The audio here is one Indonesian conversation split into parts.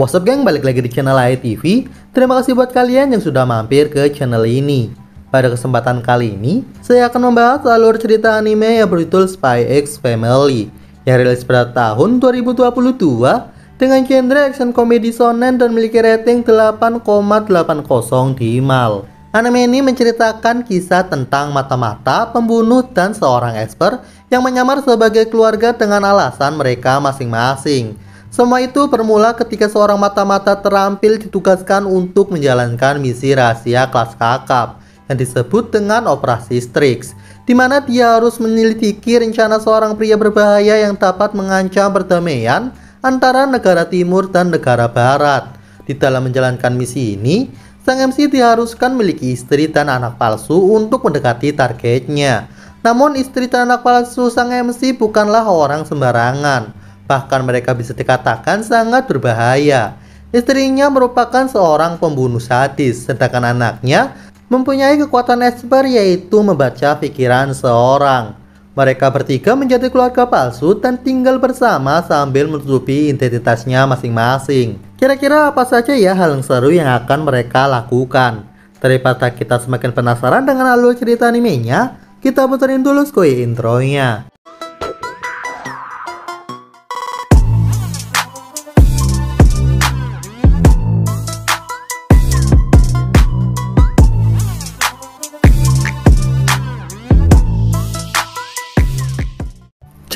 What's up geng, balik lagi di channel TV. Terima kasih buat kalian yang sudah mampir ke channel ini. Pada kesempatan kali ini, saya akan membahas alur cerita anime yang berjudul Spy X Family yang rilis pada tahun 2022 dengan genre action komedi shonen dan memiliki rating 8,80 di MAL. Anime ini menceritakan kisah tentang mata-mata, pembunuh, dan seorang expert yang menyamar sebagai keluarga dengan alasan mereka masing-masing. Semua itu bermula ketika seorang mata-mata terampil ditugaskan untuk menjalankan misi rahasia kelas kakap yang disebut dengan operasi Strix, di mana dia harus menyelidiki rencana seorang pria berbahaya yang dapat mengancam perdamaian antara negara timur dan negara barat. Di dalam menjalankan misi ini, sang MC diharuskan memiliki istri dan anak palsu untuk mendekati targetnya. Namun istri dan anak palsu sang MC bukanlah orang sembarangan bahkan mereka bisa dikatakan sangat berbahaya. Istrinya merupakan seorang pembunuh sadis, sedangkan anaknya mempunyai kekuatan Esper yaitu membaca pikiran seorang. Mereka bertiga menjadi keluarga palsu dan tinggal bersama sambil menutupi identitasnya masing-masing. Kira-kira apa saja ya hal yang seru yang akan mereka lakukan? Daripada kita semakin penasaran dengan alur cerita animenya, kita puterin dulu skoi intronya.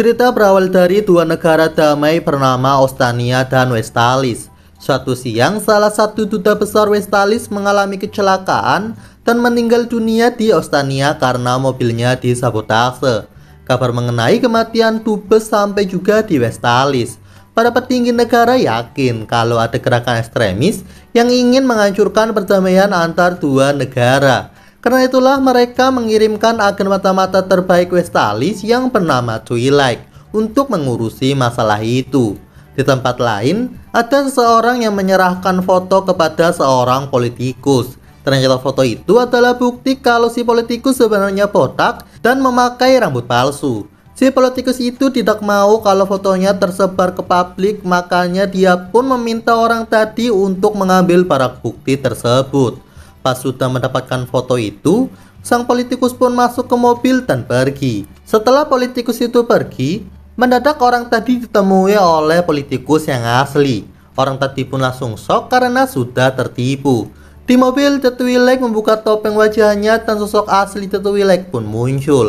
Cerita berawal dari dua negara damai bernama Ostania dan Westalis. Suatu siang, salah satu duta besar Westalis mengalami kecelakaan dan meninggal dunia di Ostania karena mobilnya disabotase. Kabar mengenai kematian Dubes sampai juga di Westalis. Para petinggi negara yakin kalau ada gerakan ekstremis yang ingin menghancurkan perdamaian antar dua negara. Karena itulah mereka mengirimkan agen mata-mata terbaik Westalis yang bernama Twilight untuk mengurusi masalah itu. Di tempat lain, ada seseorang yang menyerahkan foto kepada seorang politikus. Ternyata foto itu adalah bukti kalau si politikus sebenarnya botak dan memakai rambut palsu. Si politikus itu tidak mau kalau fotonya tersebar ke publik, makanya dia pun meminta orang tadi untuk mengambil para bukti tersebut. Pas sudah mendapatkan foto itu, sang politikus pun masuk ke mobil dan pergi. Setelah politikus itu pergi, mendadak orang tadi ditemui oleh politikus yang asli. Orang tadi pun langsung sok karena sudah tertipu. Di mobil, Tetuilek membuka topeng wajahnya dan sosok asli Tetuilek pun muncul.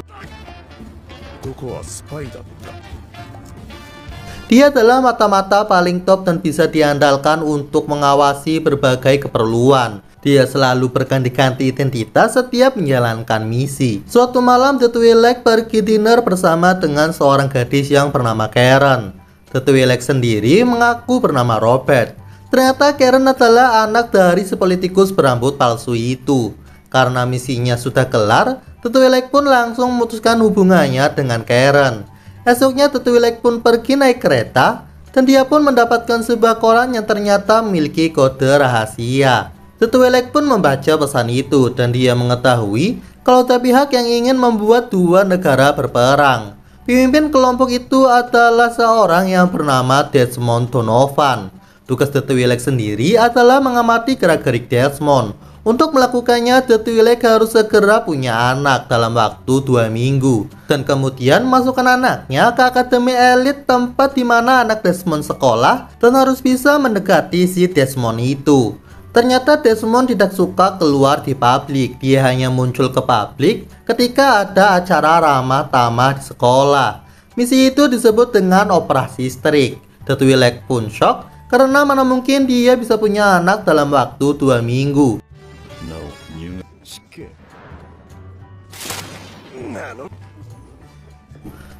Dia adalah mata-mata paling top dan bisa diandalkan untuk mengawasi berbagai keperluan. Dia selalu berganti-ganti identitas setiap menjalankan misi. Suatu malam, The Twi'lek pergi dinner bersama dengan seorang gadis yang bernama Karen. The Twi'lek sendiri mengaku bernama Robert. Ternyata Karen adalah anak dari sepolitikus berambut palsu itu. Karena misinya sudah kelar, The Twi'lek pun langsung memutuskan hubungannya dengan Karen. Esoknya The Twi'lek pun pergi naik kereta, dan dia pun mendapatkan sebuah koran yang ternyata memiliki kode rahasia. Setuelek pun membaca pesan itu dan dia mengetahui kalau ada pihak yang ingin membuat dua negara berperang. Pemimpin kelompok itu adalah seorang yang bernama Desmond Donovan. Tugas The sendiri adalah mengamati gerak-gerik Desmond. Untuk melakukannya, The harus segera punya anak dalam waktu dua minggu. Dan kemudian masukkan anaknya ke akademi elit tempat di mana anak Desmond sekolah dan harus bisa mendekati si Desmond itu. Ternyata Desmond tidak suka keluar di publik. Dia hanya muncul ke publik ketika ada acara ramah tamah di sekolah. Misi itu disebut dengan operasi strik. The Twi'lek pun shock karena mana mungkin dia bisa punya anak dalam waktu dua minggu.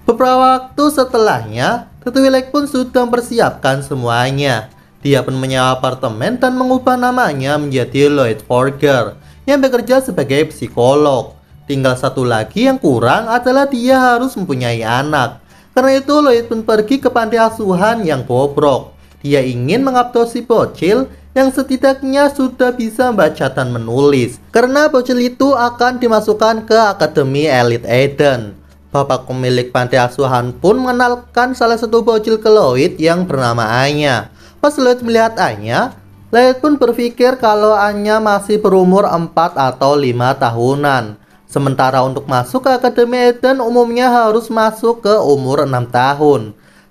Beberapa waktu setelahnya, The pun sudah mempersiapkan semuanya. Dia pun menyewa apartemen dan mengubah namanya menjadi Lloyd Forger yang bekerja sebagai psikolog. Tinggal satu lagi yang kurang adalah dia harus mempunyai anak. Karena itu Lloyd pun pergi ke panti asuhan yang bobrok. Dia ingin mengadopsi bocil yang setidaknya sudah bisa membaca dan menulis. Karena bocil itu akan dimasukkan ke Akademi Elit Eden. Bapak pemilik panti asuhan pun mengenalkan salah satu bocil ke Lloyd yang bernama Anya. Pas Lloyd melihat Anya, Lloyd pun berpikir kalau Anya masih berumur 4 atau 5 tahunan. Sementara untuk masuk ke Akademi Eden umumnya harus masuk ke umur 6 tahun.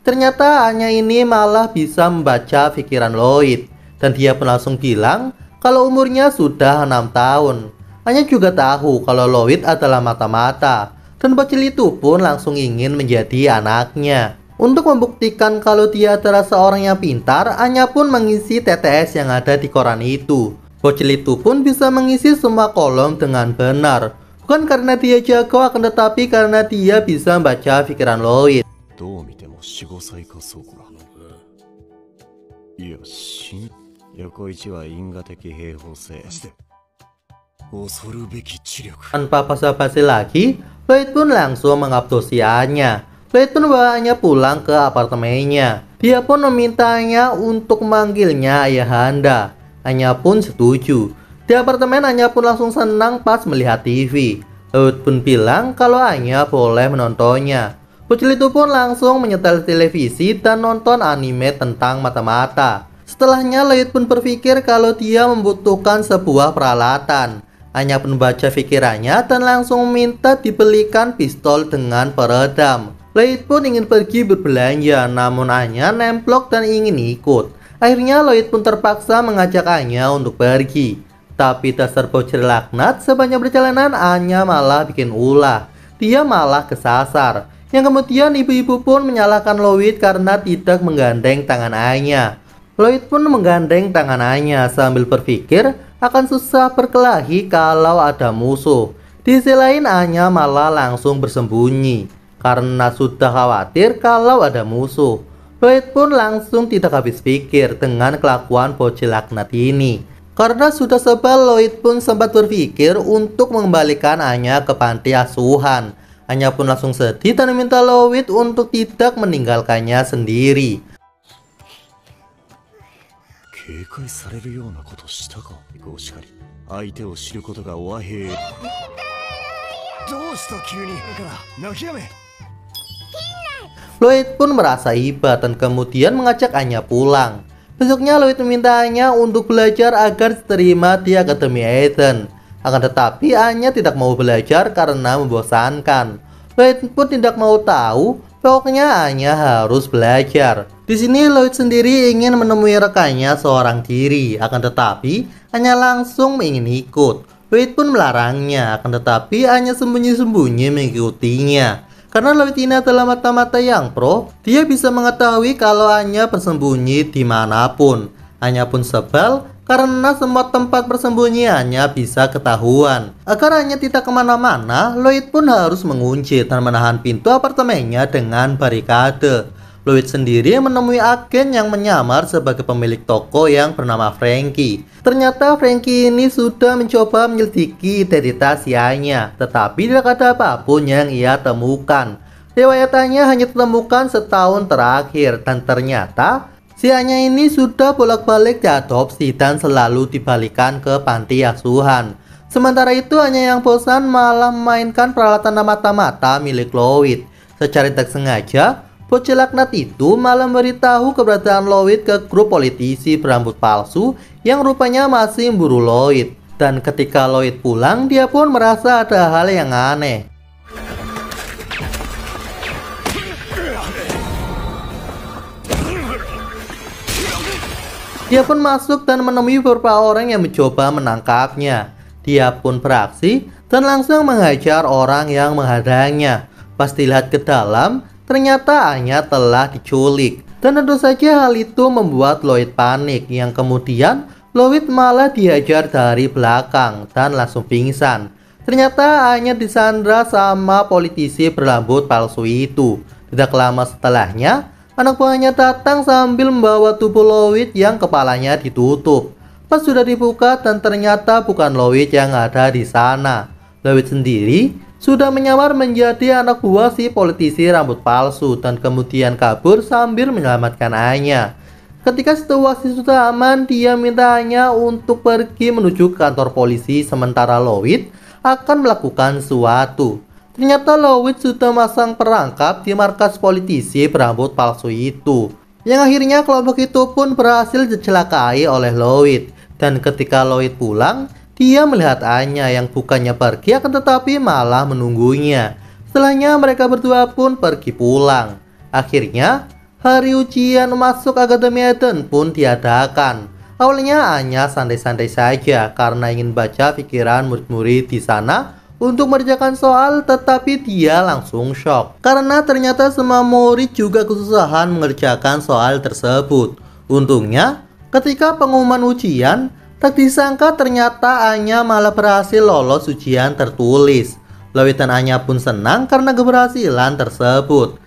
Ternyata Anya ini malah bisa membaca pikiran Lloyd. Dan dia pun langsung bilang kalau umurnya sudah 6 tahun. Anya juga tahu kalau Lloyd adalah mata-mata. Dan bocil itu pun langsung ingin menjadi anaknya. Untuk membuktikan kalau dia adalah seorang yang pintar, Anya pun mengisi TTS yang ada di koran itu. Bocil itu pun bisa mengisi semua kolom dengan benar. Bukan karena dia jago, akan tetapi karena dia bisa membaca pikiran Lloyd. Tanpa basa-basi lagi, Lloyd pun langsung mengabdosiannya. Slade pun membawanya pulang ke apartemennya. Dia pun memintanya untuk memanggilnya Ayahanda. Anya pun setuju. Di apartemen Anya pun langsung senang pas melihat TV. Laut pun bilang kalau Anya boleh menontonnya. Pucil itu pun langsung menyetel televisi dan nonton anime tentang mata-mata. Setelahnya Laut pun berpikir kalau dia membutuhkan sebuah peralatan. Anya pun baca pikirannya dan langsung minta dibelikan pistol dengan peredam. Lloyd pun ingin pergi berbelanja, namun Anya nemplok dan ingin ikut. Akhirnya Lloyd pun terpaksa mengajak Anya untuk pergi. Tapi terserpocir laknat, sepanjang perjalanan Anya malah bikin ulah. Dia malah kesasar. Yang kemudian ibu-ibu pun menyalahkan Lloyd karena tidak menggandeng tangan Anya. Lloyd pun menggandeng tangan Anya sambil berpikir akan susah berkelahi kalau ada musuh. Di sisi lain Anya malah langsung bersembunyi karena sudah khawatir kalau ada musuh. Lloyd pun langsung tidak habis pikir dengan kelakuan bocil laknat ini. Karena sudah sebel, Lloyd pun sempat berpikir untuk mengembalikan Anya ke panti asuhan. Anya pun langsung sedih dan meminta Lloyd untuk tidak meninggalkannya sendiri. Lloyd pun merasa iba dan kemudian mengajak Anya pulang. Besoknya Lloyd meminta Anya untuk belajar agar diterima di Akademi Ethan. Akan tetapi Anya tidak mau belajar karena membosankan. Lloyd pun tidak mau tahu, pokoknya Anya harus belajar. Di sini Lloyd sendiri ingin menemui rekannya seorang diri, akan tetapi Anya langsung ingin ikut. Lloyd pun melarangnya, akan tetapi Anya sembunyi-sembunyi mengikutinya. Karena Lavitina adalah mata-mata yang pro, dia bisa mengetahui kalau Anya bersembunyi dimanapun. Anya pun sebel karena semua tempat persembunyiannya bisa ketahuan. Agar hanya tidak kemana-mana, Lloyd pun harus mengunci dan menahan pintu apartemennya dengan barikade. Lloyd sendiri menemui agen yang menyamar sebagai pemilik toko yang bernama Frankie. Ternyata Frankie ini sudah mencoba menyelidiki identitas Yanya, tetapi tidak ada apapun yang ia temukan. Riwayatannya hanya ditemukan setahun terakhir dan ternyata Sianya ini sudah bolak-balik diadopsi dan selalu dibalikan ke panti asuhan. Sementara itu hanya yang bosan malah memainkan peralatan mata-mata milik Lloyd. Secara tak sengaja, Coach Laknat itu malah memberitahu keberadaan Lloyd ke grup politisi berambut palsu yang rupanya masih memburu Lloyd. Dan ketika Lloyd pulang, dia pun merasa ada hal yang aneh. Dia pun masuk dan menemui beberapa orang yang mencoba menangkapnya. Dia pun beraksi dan langsung menghajar orang yang menghadangnya. Pas dilihat ke dalam, Ternyata Anya telah diculik. Dan tentu saja hal itu membuat Lloyd panik yang kemudian Lloyd malah dihajar dari belakang dan langsung pingsan. Ternyata Anya disandra sama politisi berambut palsu itu. Tidak lama setelahnya, anak buahnya datang sambil membawa tubuh Lloyd yang kepalanya ditutup. Pas sudah dibuka dan ternyata bukan Lloyd yang ada di sana. Lloyd sendiri sudah menyamar menjadi anak buah si politisi rambut palsu dan kemudian kabur sambil menyelamatkan Anya. Ketika situasi sudah aman, dia minta Anya untuk pergi menuju kantor polisi sementara Lowit akan melakukan suatu. Ternyata Lowit sudah masang perangkap di markas politisi berambut palsu itu. Yang akhirnya kelompok itu pun berhasil dicelakai oleh Lowit. Dan ketika Lloyd pulang, dia melihat Anya yang bukannya pergi akan tetapi malah menunggunya. Setelahnya mereka berdua pun pergi pulang. Akhirnya, hari ujian masuk Akademi Eden pun diadakan. Awalnya Anya santai-santai saja karena ingin baca pikiran murid-murid di sana untuk mengerjakan soal tetapi dia langsung shock. Karena ternyata semua murid juga kesusahan mengerjakan soal tersebut. Untungnya, ketika pengumuman ujian, Tak disangka ternyata Anya malah berhasil lolos ujian tertulis. Lewitan Anya pun senang karena keberhasilan tersebut.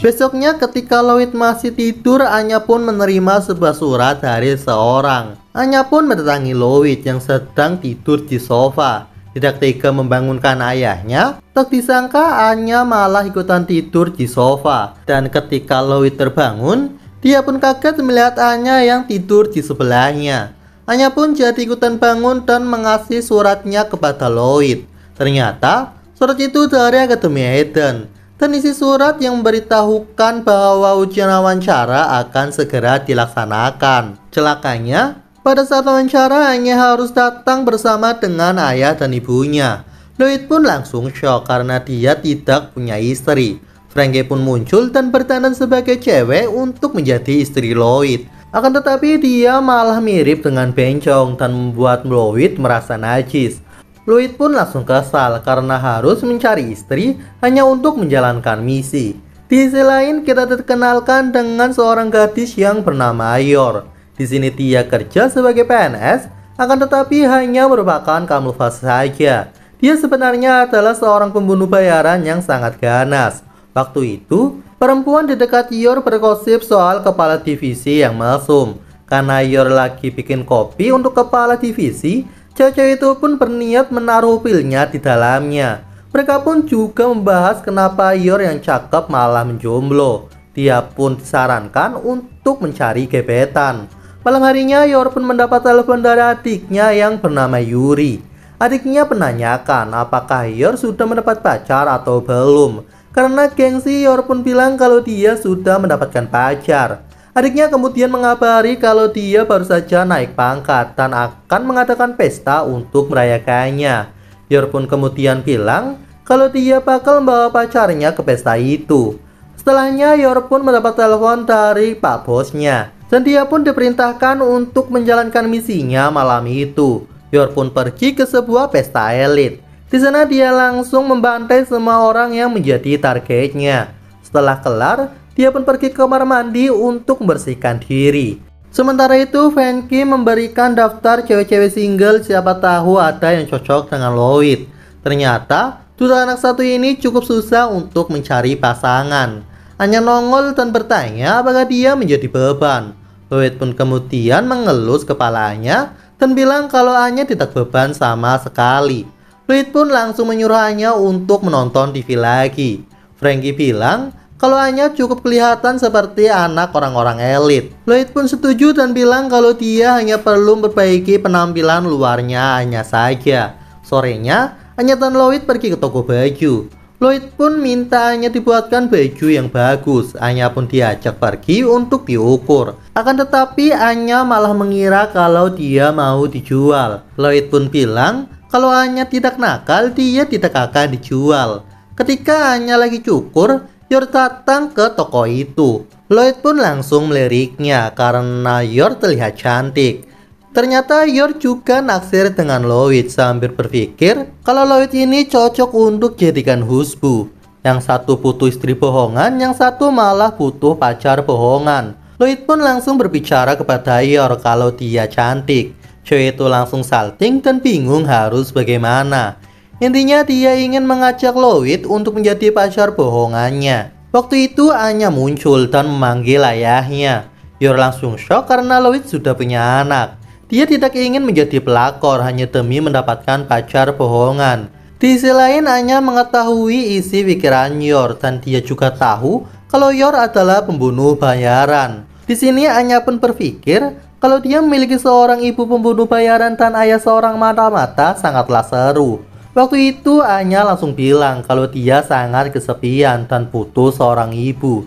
Besoknya ketika Lewit masih tidur, Anya pun menerima sebuah surat dari seorang. Anya pun mendatangi Lewit yang sedang tidur di sofa. Tidak tega membangunkan ayahnya, tak disangka Anya malah ikutan tidur di sofa. Dan ketika Louis terbangun, dia pun kaget melihat Anya yang tidur di sebelahnya. Anya pun jadi ikutan bangun dan mengasih suratnya kepada Lloyd. Ternyata, surat itu dari Akademi Eden. Dan isi surat yang memberitahukan bahwa ujian wawancara akan segera dilaksanakan. Celakanya, pada saat wawancara, Anya harus datang bersama dengan ayah dan ibunya. Lloyd pun langsung shock karena dia tidak punya istri. Frankie pun muncul dan berdandan sebagai cewek untuk menjadi istri Lloyd. Akan tetapi dia malah mirip dengan Bencong dan membuat Lloyd merasa najis. Lloyd pun langsung kesal karena harus mencari istri hanya untuk menjalankan misi. Di sisi lain, kita terkenalkan dengan seorang gadis yang bernama Ayor. Di sini dia kerja sebagai PNS, akan tetapi hanya merupakan kamuflase saja. Dia sebenarnya adalah seorang pembunuh bayaran yang sangat ganas. Waktu itu, perempuan di dekat Yor bergosip soal kepala divisi yang mesum. Karena Yor lagi bikin kopi untuk kepala divisi, caca itu pun berniat menaruh pilnya di dalamnya. Mereka pun juga membahas kenapa Yor yang cakep malah menjomblo. Dia pun disarankan untuk mencari gebetan. Malam harinya, Yor pun mendapat telepon dari adiknya yang bernama Yuri. Adiknya menanyakan apakah Yor sudah mendapat pacar atau belum. Karena gengsi, Yor pun bilang kalau dia sudah mendapatkan pacar. Adiknya kemudian mengabari kalau dia baru saja naik pangkat dan akan mengadakan pesta untuk merayakannya. Yor pun kemudian bilang kalau dia bakal membawa pacarnya ke pesta itu. Setelahnya, Yor pun mendapat telepon dari pak bosnya dan dia pun diperintahkan untuk menjalankan misinya malam itu. Yor pun pergi ke sebuah pesta elit. Di sana dia langsung membantai semua orang yang menjadi targetnya. Setelah kelar, dia pun pergi ke kamar mandi untuk membersihkan diri. Sementara itu, Venki memberikan daftar cewek-cewek single siapa tahu ada yang cocok dengan Lloyd. Ternyata, duta anak satu ini cukup susah untuk mencari pasangan. Hanya nongol dan bertanya apakah dia menjadi beban. Luit pun kemudian mengelus kepalanya dan bilang kalau Anya tidak beban sama sekali. Luit pun langsung menyuruh Anya untuk menonton TV lagi. Frankie bilang kalau Anya cukup kelihatan seperti anak orang-orang elit. Lloyd pun setuju dan bilang kalau dia hanya perlu memperbaiki penampilan luarnya Anya saja. Sorenya, Anya dan Lloyd pergi ke toko baju. Lloyd pun minta mintanya dibuatkan baju yang bagus. Anya pun diajak pergi untuk diukur. Akan tetapi Anya malah mengira kalau dia mau dijual. Lloyd pun bilang kalau Anya tidak nakal, dia tidak akan dijual. Ketika Anya lagi cukur, Yor datang ke toko itu. Lloyd pun langsung meliriknya karena Yor terlihat cantik. Ternyata Yor juga naksir dengan Lloyd sambil berpikir kalau Lloyd ini cocok untuk jadikan husbu. Yang satu butuh istri bohongan, yang satu malah butuh pacar bohongan. Lloyd pun langsung berbicara kepada Yor kalau dia cantik. Cewek itu langsung salting dan bingung harus bagaimana. Intinya dia ingin mengajak Lloyd untuk menjadi pacar bohongannya. Waktu itu Anya muncul dan memanggil ayahnya. Yor langsung shock karena Lloyd sudah punya anak. Dia tidak ingin menjadi pelakor hanya demi mendapatkan pacar bohongan. Di sisi lain, Anya mengetahui isi pikiran Yor dan dia juga tahu kalau Yor adalah pembunuh bayaran. Di sini Anya pun berpikir kalau dia memiliki seorang ibu pembunuh bayaran dan ayah seorang mata-mata sangatlah seru. Waktu itu Anya langsung bilang kalau dia sangat kesepian dan butuh seorang ibu.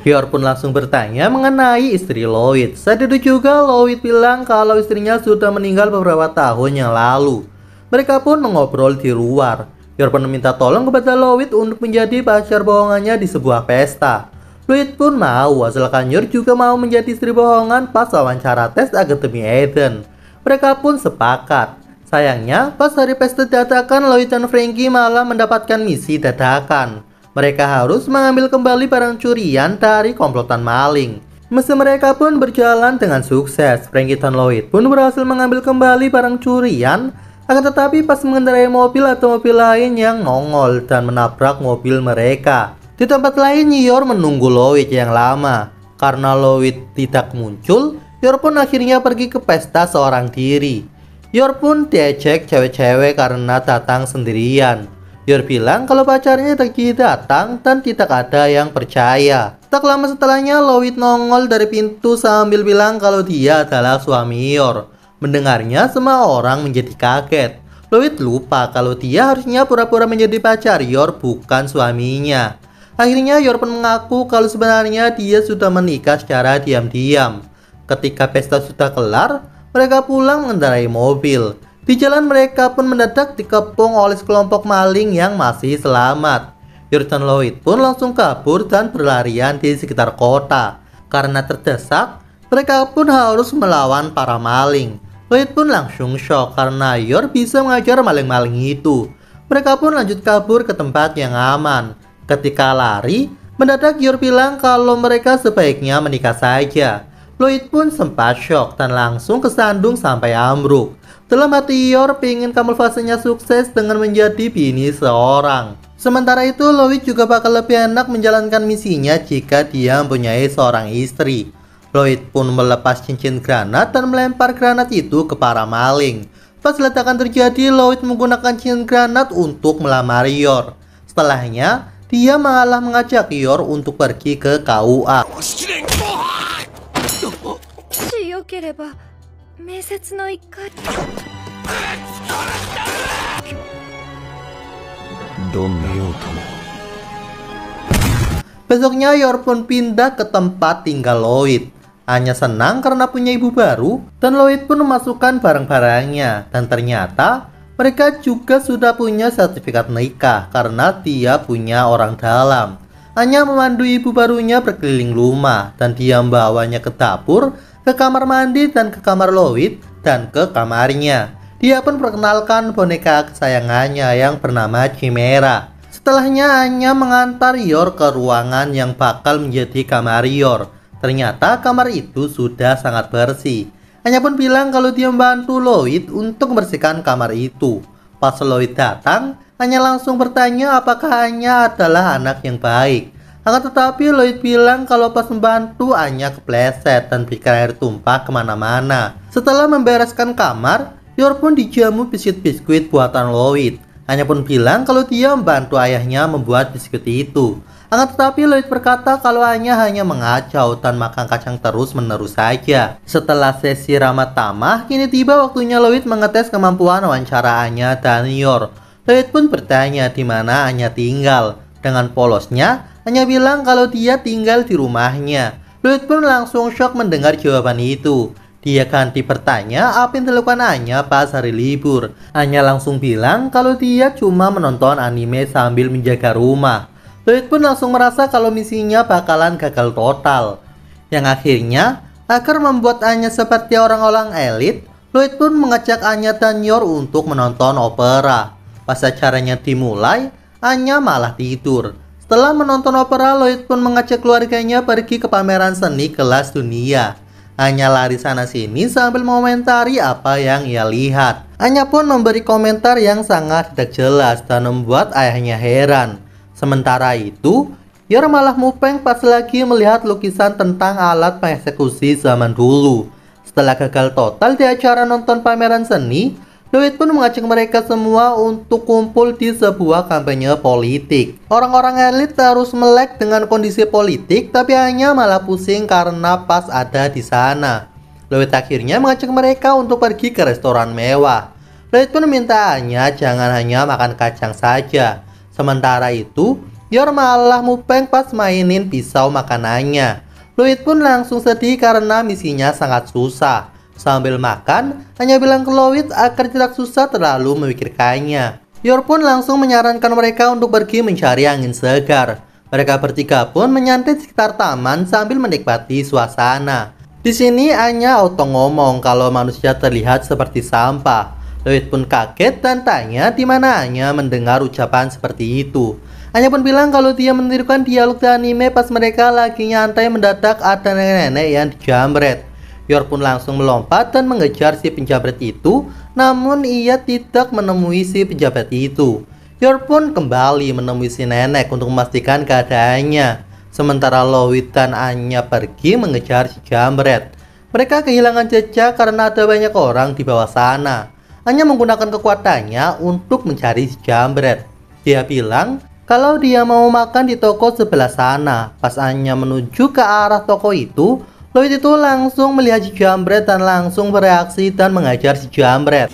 Dior pun langsung bertanya mengenai istri Lloyd. Saat itu juga Lloyd bilang kalau istrinya sudah meninggal beberapa tahun yang lalu. Mereka pun mengobrol di luar. Dior pun meminta tolong kepada Lloyd untuk menjadi pacar bohongannya di sebuah pesta. Lloyd pun mau, asalkan Dior juga mau menjadi istri bohongan pas wawancara tes Akademi Eden. Mereka pun sepakat. Sayangnya, pas hari pesta dadakan, Lloyd dan Frankie malah mendapatkan misi dadakan. Mereka harus mengambil kembali barang curian dari komplotan maling. Meski mereka pun berjalan dengan sukses, Frankie dan Lloyd pun berhasil mengambil kembali barang curian akan tetapi pas mengendarai mobil atau mobil lain yang nongol dan menabrak mobil mereka. Di tempat lain, Yor menunggu Lloyd yang lama. Karena Lloyd tidak muncul, Yor pun akhirnya pergi ke pesta seorang diri. Yor pun diejek cewek-cewek karena datang sendirian. Jor bilang kalau pacarnya lagi datang dan tidak ada yang percaya. Tak lama setelahnya, Lowit nongol dari pintu sambil bilang kalau dia adalah suami Yor. Mendengarnya, semua orang menjadi kaget. Lowit lupa kalau dia harusnya pura-pura menjadi pacar Yor bukan suaminya. Akhirnya Yor pun mengaku kalau sebenarnya dia sudah menikah secara diam-diam. Ketika pesta sudah kelar, mereka pulang mengendarai mobil. Di jalan mereka pun mendadak dikepung oleh sekelompok maling yang masih selamat. Jordan Lloyd pun langsung kabur dan berlarian di sekitar kota. Karena terdesak, mereka pun harus melawan para maling. Lloyd pun langsung shock karena Yor bisa mengajar maling-maling itu. Mereka pun lanjut kabur ke tempat yang aman. Ketika lari, mendadak Yor bilang kalau mereka sebaiknya menikah saja. Lloyd pun sempat shock dan langsung kesandung sampai ambruk. Dalam hati Yor pengen kamuflasenya sukses dengan menjadi bini seorang. Sementara itu, Lois juga bakal lebih enak menjalankan misinya jika dia mempunyai seorang istri. Lois pun melepas cincin granat dan melempar granat itu ke para maling. Pas ledakan terjadi, Lois menggunakan cincin granat untuk melamar Yor. Setelahnya, dia malah mengajak Yor untuk pergi ke KUA. Besoknya Yor pun pindah ke tempat tinggal Lloyd. Hanya senang karena punya ibu baru dan Lloyd pun memasukkan barang-barangnya. Dan ternyata mereka juga sudah punya sertifikat nikah karena dia punya orang dalam. Hanya memandu ibu barunya berkeliling rumah dan dia membawanya ke dapur ke kamar mandi dan ke kamar Lloyd dan ke kamarnya. Dia pun perkenalkan boneka kesayangannya yang bernama Chimera. Setelahnya Anya mengantar Yor ke ruangan yang bakal menjadi kamar Yor. Ternyata kamar itu sudah sangat bersih. Anya pun bilang kalau dia membantu Lloyd untuk membersihkan kamar itu. Pas Lloyd datang, Anya langsung bertanya apakah Anya adalah anak yang baik. Akan tetapi Lloyd bilang kalau pas membantu Anya kepleset dan pikir air tumpah kemana-mana. Setelah membereskan kamar, Yor pun dijamu biskuit-biskuit buatan Lloyd. Anya pun bilang kalau dia membantu ayahnya membuat biskuit itu. Akan tetapi Lloyd berkata kalau Anya hanya mengacau dan makan kacang terus-menerus saja. Setelah sesi ramah tamah, kini tiba waktunya Lloyd mengetes kemampuan wawancara Anya dan Yor. Lloyd pun bertanya di mana Anya tinggal. Dengan polosnya, hanya bilang kalau dia tinggal di rumahnya. Luit pun langsung shock mendengar jawaban itu. Dia ganti bertanya apa yang dilakukan Anya pas hari libur. Anya langsung bilang kalau dia cuma menonton anime sambil menjaga rumah. Luit pun langsung merasa kalau misinya bakalan gagal total. Yang akhirnya, agar membuat Anya seperti orang-orang elit, Luit pun mengajak Anya dan Yor untuk menonton opera. Pas acaranya dimulai, Anya malah tidur. Setelah menonton opera, Lloyd pun mengajak keluarganya pergi ke pameran seni kelas dunia. Hanya lari sana-sini sambil mengomentari apa yang ia lihat. Hanya pun memberi komentar yang sangat tidak jelas dan membuat ayahnya heran. Sementara itu, Yor malah mupeng pas lagi melihat lukisan tentang alat pengeksekusi zaman dulu. Setelah gagal total di acara nonton pameran seni, Duit pun mengajak mereka semua untuk kumpul di sebuah kampanye politik. Orang-orang elit harus melek dengan kondisi politik, tapi hanya malah pusing karena pas ada di sana. Lewit akhirnya mengajak mereka untuk pergi ke restoran mewah. Lewit pun mintanya jangan hanya makan kacang saja. Sementara itu, Yor malah mupeng pas mainin pisau makanannya. Lewit pun langsung sedih karena misinya sangat susah. Sambil makan, hanya bilang ke Lois agar tidak susah terlalu memikirkannya. Yor pun langsung menyarankan mereka untuk pergi mencari angin segar. Mereka bertiga pun menyantai sekitar taman sambil menikmati suasana. Di sini Anya auto ngomong kalau manusia terlihat seperti sampah. Lloyd pun kaget dan tanya di mana Anya mendengar ucapan seperti itu. Anya pun bilang kalau dia menirukan dialog di anime pas mereka lagi nyantai mendadak ada nenek-nenek yang dijamret. Yor pun langsung melompat dan mengejar si penjabret itu, namun ia tidak menemui si penjabret itu. Yor pun kembali menemui si nenek untuk memastikan keadaannya. Sementara Lowit dan Anya pergi mengejar si jambret. Mereka kehilangan jejak karena ada banyak orang di bawah sana. Anya menggunakan kekuatannya untuk mencari si jambret. Dia bilang kalau dia mau makan di toko sebelah sana. Pas Anya menuju ke arah toko itu, Lloyd itu langsung melihat si jambret dan langsung bereaksi dan mengajar si jambret.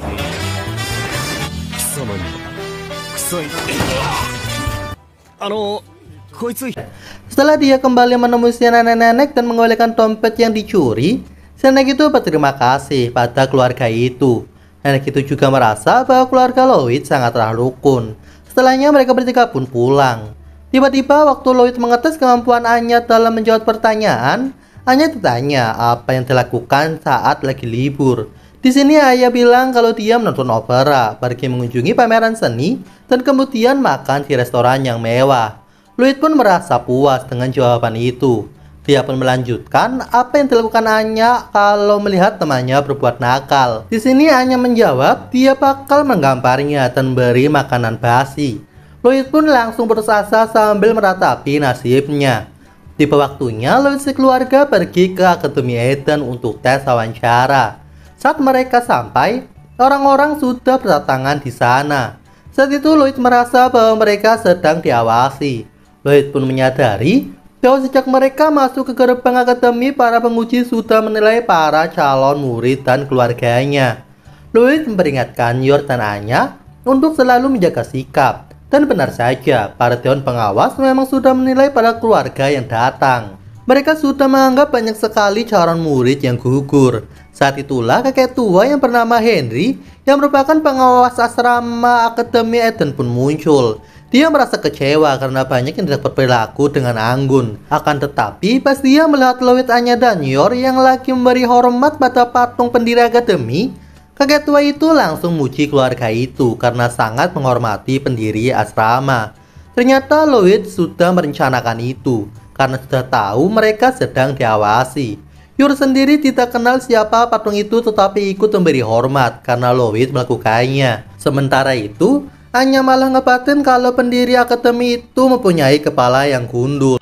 Setelah dia kembali menemui si nenek-nenek dan mengolehkan dompet yang dicuri, si nenek itu berterima kasih pada keluarga itu. Nenek itu juga merasa bahwa keluarga Lloyd sangat rukun. Setelahnya mereka bertiga pun pulang. Tiba-tiba waktu Lloyd mengetes kemampuan Anya dalam menjawab pertanyaan, Anya ditanya apa yang dilakukan saat lagi libur. Di sini Ayah bilang kalau dia menonton opera, pergi mengunjungi pameran seni, dan kemudian makan di restoran yang mewah. Luit pun merasa puas dengan jawaban itu. Dia pun melanjutkan apa yang dilakukan Anya kalau melihat temannya berbuat nakal. Di sini Anya menjawab dia bakal menggamparnya dan beri makanan basi. Luit pun langsung bersasa sambil meratapi nasibnya. Tiba waktunya Lewis keluarga pergi ke Akademi Eden untuk tes wawancara. Saat mereka sampai, orang-orang sudah berdatangan di sana. Saat itu Lloyd merasa bahwa mereka sedang diawasi. Lloyd pun menyadari bahwa sejak mereka masuk ke gerbang akademi, para penguji sudah menilai para calon murid dan keluarganya. Lloyd memperingatkan Yor dan Anya untuk selalu menjaga sikap. Dan benar saja, para dewan pengawas memang sudah menilai pada keluarga yang datang. Mereka sudah menganggap banyak sekali calon murid yang gugur. Saat itulah kakek tua yang bernama Henry yang merupakan pengawas asrama Akademi Eden pun muncul. Dia merasa kecewa karena banyak yang tidak berperilaku dengan anggun. Akan tetapi, pas dia melihat Lloyd Anya dan Yor yang lagi memberi hormat pada patung pendiri akademi, Kakek tua itu langsung muji keluarga itu karena sangat menghormati pendiri asrama. Ternyata Lloyd sudah merencanakan itu karena sudah tahu mereka sedang diawasi. Yur sendiri tidak kenal siapa patung itu tetapi ikut memberi hormat karena Lloyd melakukannya. Sementara itu, hanya malah ngebatin kalau pendiri akademi itu mempunyai kepala yang gundul.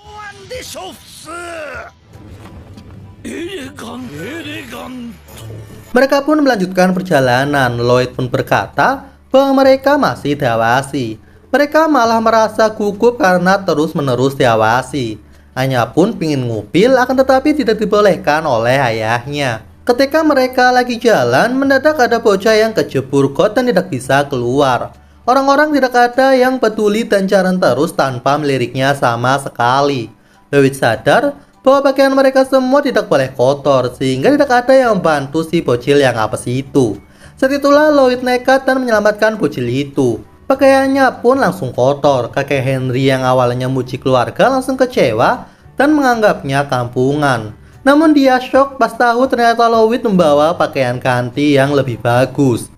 Mereka pun melanjutkan perjalanan. Lloyd pun berkata bahwa mereka masih diawasi. Mereka malah merasa gugup karena terus-menerus diawasi. Hanya pun ingin ngupil akan tetapi tidak dibolehkan oleh ayahnya. Ketika mereka lagi jalan, mendadak ada bocah yang kejebur got dan tidak bisa keluar. Orang-orang tidak ada yang peduli dan jalan terus tanpa meliriknya sama sekali. Lewis sadar bahwa pakaian mereka semua tidak boleh kotor sehingga tidak ada yang membantu si bocil yang apa apes itu. Saat itulah Lloyd nekat dan menyelamatkan bocil itu. Pakaiannya pun langsung kotor, kakek Henry yang awalnya muji keluarga langsung kecewa dan menganggapnya kampungan. Namun dia shock pas tahu ternyata Lloyd membawa pakaian ganti yang lebih bagus.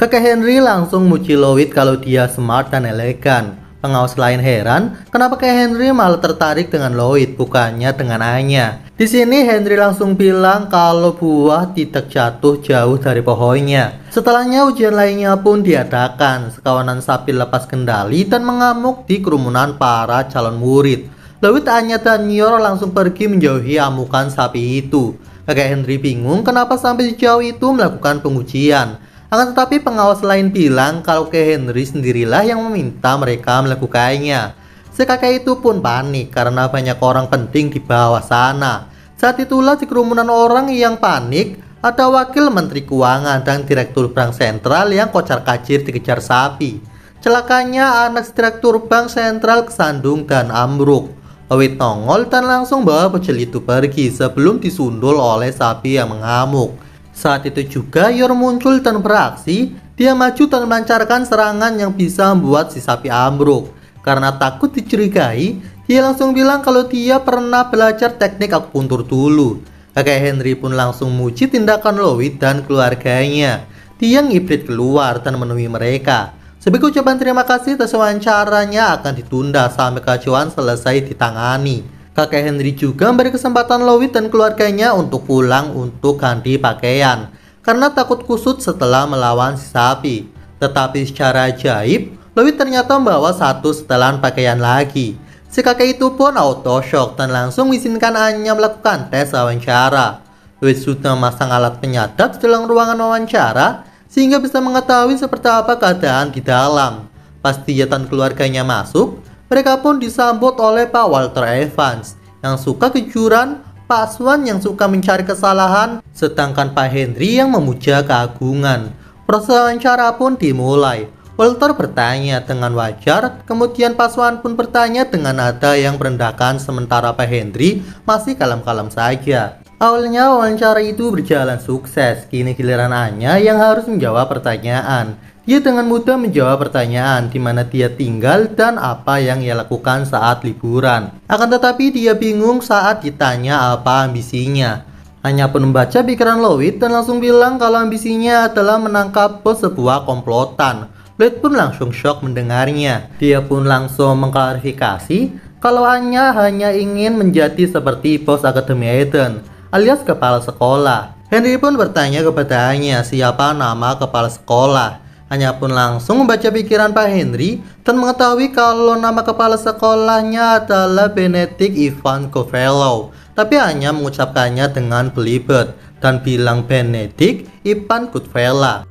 Kakek Henry langsung muji Lloyd kalau dia smart dan elegan. Pengawas lain heran kenapa kayak Henry malah tertarik dengan Lloyd bukannya dengan Anya. Di sini Henry langsung bilang kalau buah tidak jatuh jauh dari pohonnya. Setelahnya ujian lainnya pun diadakan. Sekawanan sapi lepas kendali dan mengamuk di kerumunan para calon murid. Lloyd, Anya, dan Nior langsung pergi menjauhi amukan sapi itu. Kakek Henry bingung kenapa sampai sejauh itu melakukan pengujian. Akan tetapi pengawas lain bilang kalau ke Henry sendirilah yang meminta mereka melakukannya. Si kakek itu pun panik karena banyak orang penting di bawah sana. Saat itulah di kerumunan orang yang panik, ada wakil menteri keuangan dan direktur bank sentral yang kocar kacir dikejar sapi. Celakanya anak direktur bank sentral kesandung dan ambruk. Awit nongol dan langsung bawa pecel itu pergi sebelum disundul oleh sapi yang mengamuk. Saat itu juga Yor muncul dan beraksi, dia maju dan melancarkan serangan yang bisa membuat si sapi ambruk. Karena takut dicurigai, dia langsung bilang kalau dia pernah belajar teknik akupuntur dulu. Kakek Henry pun langsung muji tindakan Lowit dan keluarganya. Tiang Ibrit keluar dan menemui mereka. Sebagai ucapan terima kasih, tes wawancaranya akan ditunda sampai kacauan selesai ditangani. Kakek Henry juga memberi kesempatan Lowit dan keluarganya untuk pulang untuk ganti pakaian karena takut kusut setelah melawan si sapi. Tetapi secara ajaib, Lowit ternyata membawa satu setelan pakaian lagi. Si kakek itu pun auto shock dan langsung mengizinkan Anya melakukan tes wawancara. Lowit sudah memasang alat penyadap di dalam ruangan wawancara sehingga bisa mengetahui seperti apa keadaan di dalam. Pas dia keluarganya masuk, mereka pun disambut oleh Pak Walter Evans yang suka kejuran, Pak Swan yang suka mencari kesalahan, sedangkan Pak Henry yang memuja keagungan. Proses wawancara pun dimulai. Walter bertanya dengan wajar, kemudian Pak Swan pun bertanya dengan nada yang merendahkan sementara Pak Henry masih kalem-kalem saja. Awalnya wawancara itu berjalan sukses, kini giliran Anya yang harus menjawab pertanyaan. Ia dengan mudah menjawab pertanyaan di mana dia tinggal dan apa yang ia lakukan saat liburan. Akan tetapi dia bingung saat ditanya apa ambisinya. Hanya pun membaca pikiran Lloyd dan langsung bilang kalau ambisinya adalah menangkap bos sebuah komplotan. Lloyd pun langsung shock mendengarnya. Dia pun langsung mengklarifikasi kalau hanya hanya ingin menjadi seperti bos Akademi Eden alias kepala sekolah. Henry pun bertanya kepadanya siapa nama kepala sekolah hanya pun langsung membaca pikiran Pak Henry dan mengetahui kalau nama kepala sekolahnya adalah Benedict Ivan Covello. Tapi hanya mengucapkannya dengan belibet dan bilang Benedict Ivan Covello.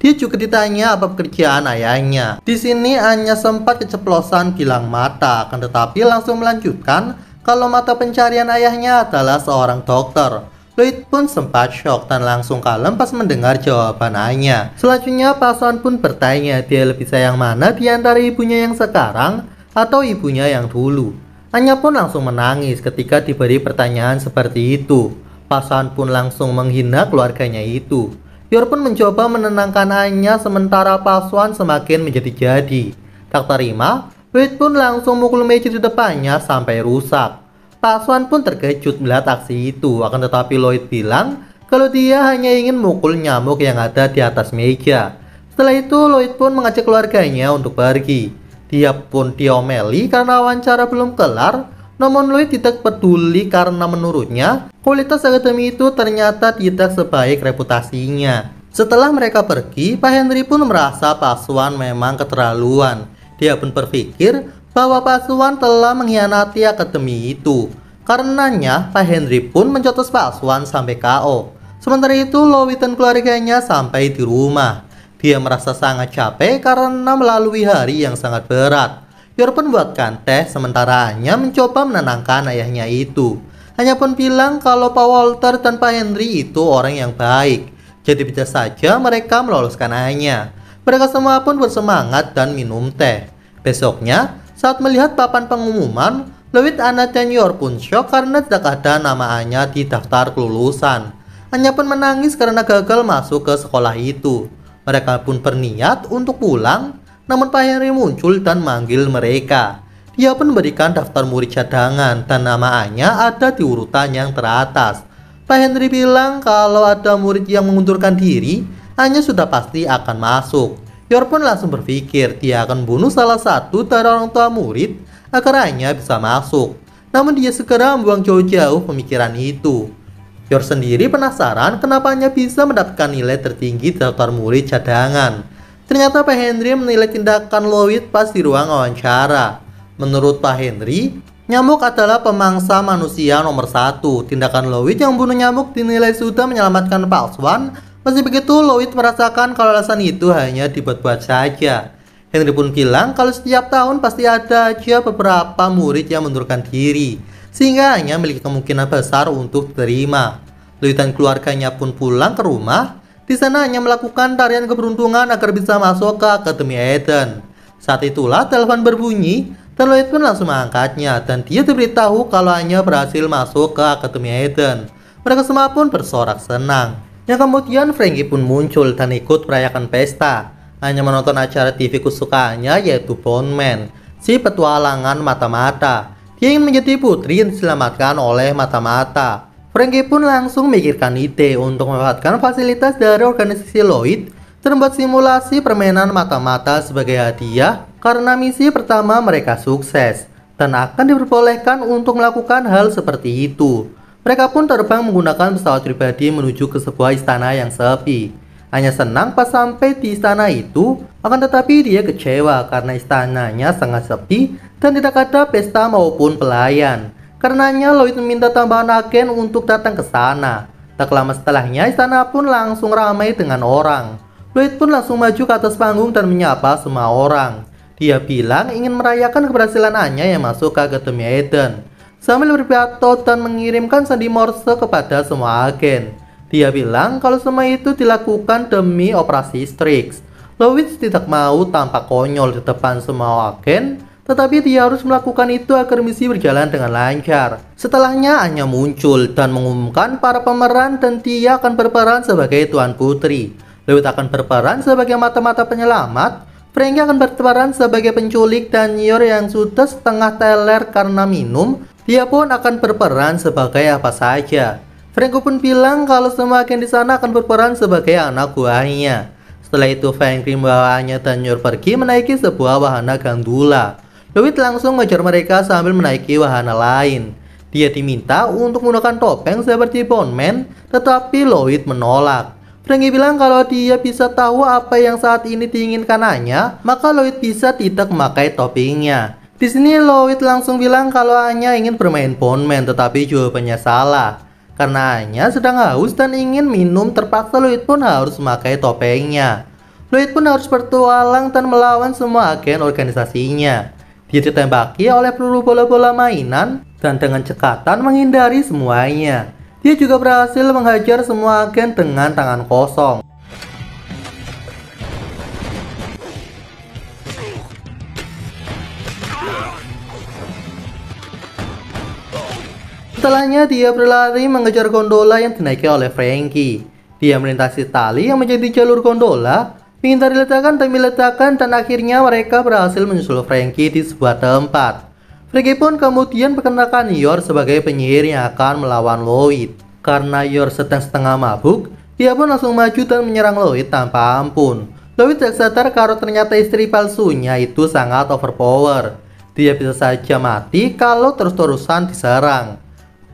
Dia juga ditanya apa pekerjaan ayahnya. Di sini hanya sempat keceplosan bilang mata, akan tetapi langsung melanjutkan kalau mata pencarian ayahnya adalah seorang dokter. Lloyd pun sempat shock dan langsung kalem pas mendengar jawaban ayahnya. Selanjutnya Pasuan pun bertanya dia lebih sayang mana di antara ibunya yang sekarang atau ibunya yang dulu. Anya pun langsung menangis ketika diberi pertanyaan seperti itu. Pasuan pun langsung menghina keluarganya itu. Yor pun mencoba menenangkan Anya sementara Pasuan semakin menjadi-jadi. Tak terima, Wade pun langsung mukul meja di depannya sampai rusak. Paswan pun terkejut melihat aksi itu, akan tetapi Lloyd bilang kalau dia hanya ingin mukul nyamuk yang ada di atas meja. Setelah itu Lloyd pun mengajak keluarganya untuk pergi. Dia pun diomeli karena wawancara belum kelar, namun Lloyd tidak peduli karena menurutnya kualitas akademi itu ternyata tidak sebaik reputasinya. Setelah mereka pergi, Pak Henry pun merasa Pak Paswan memang keterlaluan. Dia pun berpikir bahwa Pak Suwan telah mengkhianati akademi itu. Karenanya, Pak Henry pun mencetus Pak Suwan sampai KO. Sementara itu, Lowi dan keluarganya sampai di rumah. Dia merasa sangat capek karena melalui hari yang sangat berat. Yor pun buatkan teh sementara hanya mencoba menenangkan ayahnya itu. Hanya pun bilang kalau Pak Walter dan Pak Henry itu orang yang baik. Jadi bisa saja mereka meloloskan ayahnya. Mereka semua pun bersemangat dan minum teh. Besoknya, saat melihat papan pengumuman, Lewit Anna Senior pun shock karena tidak ada nama Anya di daftar kelulusan. Anya pun menangis karena gagal masuk ke sekolah itu. Mereka pun berniat untuk pulang, namun Pak Henry muncul dan manggil mereka. Dia pun memberikan daftar murid cadangan dan nama Anya ada di urutan yang teratas. Pak Henry bilang kalau ada murid yang mengundurkan diri, Anya sudah pasti akan masuk. Yor pun langsung berpikir dia akan bunuh salah satu dari orang tua murid agar hanya bisa masuk. Namun dia segera membuang jauh-jauh pemikiran itu. Yor sendiri penasaran kenapa hanya bisa mendapatkan nilai tertinggi di daftar murid cadangan. Ternyata Pak Henry menilai tindakan Lowit pas di ruang wawancara. Menurut Pak Henry, Nyamuk adalah pemangsa manusia nomor satu. Tindakan Lowit yang bunuh nyamuk dinilai sudah menyelamatkan Pak Swan Meski begitu, Lloyd merasakan kalau alasan itu hanya dibuat-buat saja. Henry pun bilang kalau setiap tahun pasti ada aja beberapa murid yang mundurkan diri, sehingga hanya memiliki kemungkinan besar untuk terima. Lloyd dan keluarganya pun pulang ke rumah, di sana hanya melakukan tarian keberuntungan agar bisa masuk ke Akademi Eden. Saat itulah telepon berbunyi, dan Lloyd pun langsung mengangkatnya, dan dia diberitahu kalau hanya berhasil masuk ke Akademi Eden. Mereka semua pun bersorak senang. Yang kemudian Frankie pun muncul dan ikut merayakan pesta. Hanya menonton acara TV kesukaannya yaitu Bondman, si petualangan mata-mata. Dia ingin menjadi putri yang diselamatkan oleh mata-mata. Frankie pun langsung memikirkan ide untuk memanfaatkan fasilitas dari organisasi Lloyd terbuat simulasi permainan mata-mata sebagai hadiah karena misi pertama mereka sukses dan akan diperbolehkan untuk melakukan hal seperti itu. Mereka pun terbang menggunakan pesawat pribadi menuju ke sebuah istana yang sepi. Hanya senang pas sampai di istana itu, akan tetapi dia kecewa karena istananya sangat sepi dan tidak ada pesta maupun pelayan. Karenanya Lloyd meminta tambahan agen untuk datang ke sana. Tak lama setelahnya istana pun langsung ramai dengan orang. Lloyd pun langsung maju ke atas panggung dan menyapa semua orang. Dia bilang ingin merayakan keberhasilan Anya yang masuk ke Academy Eden. Sambil berpiato dan mengirimkan sandi morse kepada semua agen. Dia bilang kalau semua itu dilakukan demi operasi Strix. Lowitz tidak mau tampak konyol di depan semua agen, tetapi dia harus melakukan itu agar misi berjalan dengan lancar. Setelahnya hanya muncul dan mengumumkan para pemeran dan dia akan berperan sebagai Tuan Putri. Lewis akan berperan sebagai mata-mata penyelamat, Frankie akan berperan sebagai penculik dan Yor yang sudah setengah teler karena minum, dia pun akan berperan sebagai apa saja. Franco pun bilang kalau semakin di sana akan berperan sebagai anak buahnya. Setelah itu Franklin membawanya dan Nyur pergi menaiki sebuah wahana gandula. Louis langsung mengejar mereka sambil menaiki wahana lain. Dia diminta untuk menggunakan topeng seperti Bondman, tetapi Lloyd menolak. Franky bilang kalau dia bisa tahu apa yang saat ini diinginkanannya, maka Lloyd bisa tidak memakai topengnya. Di sini Lloyd gitu, langsung bilang kalau Anya ingin bermain bonmen tetapi jawabannya salah. Karena Anya sedang haus dan ingin minum terpaksa Lloyd pun harus memakai topengnya. Lloyd pun harus bertualang dan melawan semua agen organisasinya. Dia ditembaki oleh peluru bola-bola mainan dan dengan cekatan menghindari semuanya. Dia juga berhasil menghajar semua agen dengan tangan kosong. Setelahnya dia berlari mengejar gondola yang dinaiki oleh Frankie. Dia melintasi tali yang menjadi jalur gondola, pintar diletakkan demi diletakkan, dan akhirnya mereka berhasil menyusul Frankie di sebuah tempat. Frankie pun kemudian perkenalkan Yor sebagai penyihir yang akan melawan Lloyd. Karena Yor sedang setengah mabuk, dia pun langsung maju dan menyerang Lloyd tanpa ampun. Lloyd tidak sadar kalau ternyata istri palsunya itu sangat overpower. Dia bisa saja mati kalau terus-terusan diserang.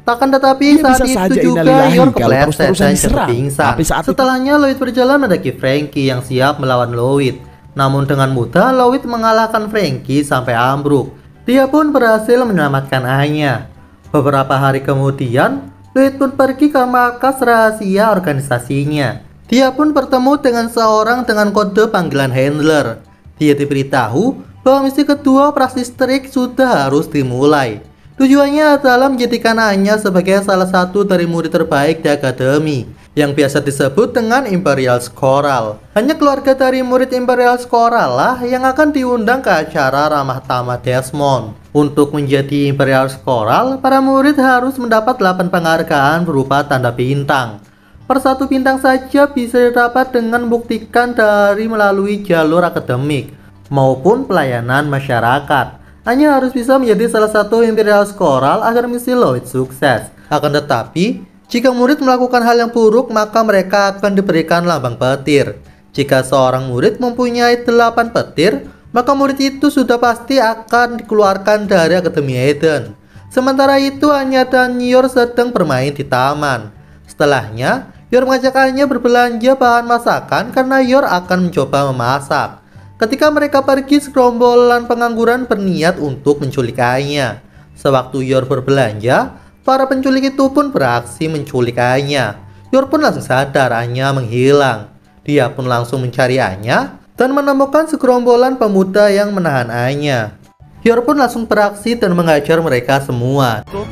Takkan tetapi ya, saat bisa itu juga Yor kepleset dan diserang. terpingsan. Tapi saat Setelahnya itu... Lloyd berjalan mendaki Frankie yang siap melawan Lloyd. Namun dengan mudah Lloyd mengalahkan Frankie sampai ambruk. Dia pun berhasil menyelamatkan Anya. Beberapa hari kemudian, Lloyd pun pergi ke markas rahasia organisasinya. Dia pun bertemu dengan seorang dengan kode panggilan handler. Dia diberitahu bahwa misi kedua operasi strik sudah harus dimulai. Tujuannya adalah menjadikan Anya sebagai salah satu dari murid terbaik di akademi, yang biasa disebut dengan Imperial Skoral. Hanya keluarga dari murid Imperial Skoral lah yang akan diundang ke acara ramah tamah Desmond. Untuk menjadi Imperial Skoral, para murid harus mendapat 8 penghargaan berupa tanda bintang. Per satu bintang saja bisa didapat dengan buktikan dari melalui jalur akademik maupun pelayanan masyarakat hanya harus bisa menjadi salah satu Imperial skoral agar misi Lloyd sukses. Akan tetapi, jika murid melakukan hal yang buruk, maka mereka akan diberikan lambang petir. Jika seorang murid mempunyai 8 petir, maka murid itu sudah pasti akan dikeluarkan dari Akademi Eden. Sementara itu, Anya dan Yor sedang bermain di taman. Setelahnya, Yor mengajak Anya berbelanja bahan masakan karena Yor akan mencoba memasak. Ketika mereka pergi, sekerombolan pengangguran berniat untuk menculik Anya. Sewaktu Yor berbelanja, para penculik itu pun beraksi menculik Anya. Yor pun langsung sadar Anya menghilang. Dia pun langsung mencari Anya dan menemukan sekerombolan pemuda yang menahan Anya. Yor pun langsung beraksi dan mengajar mereka semua. Aku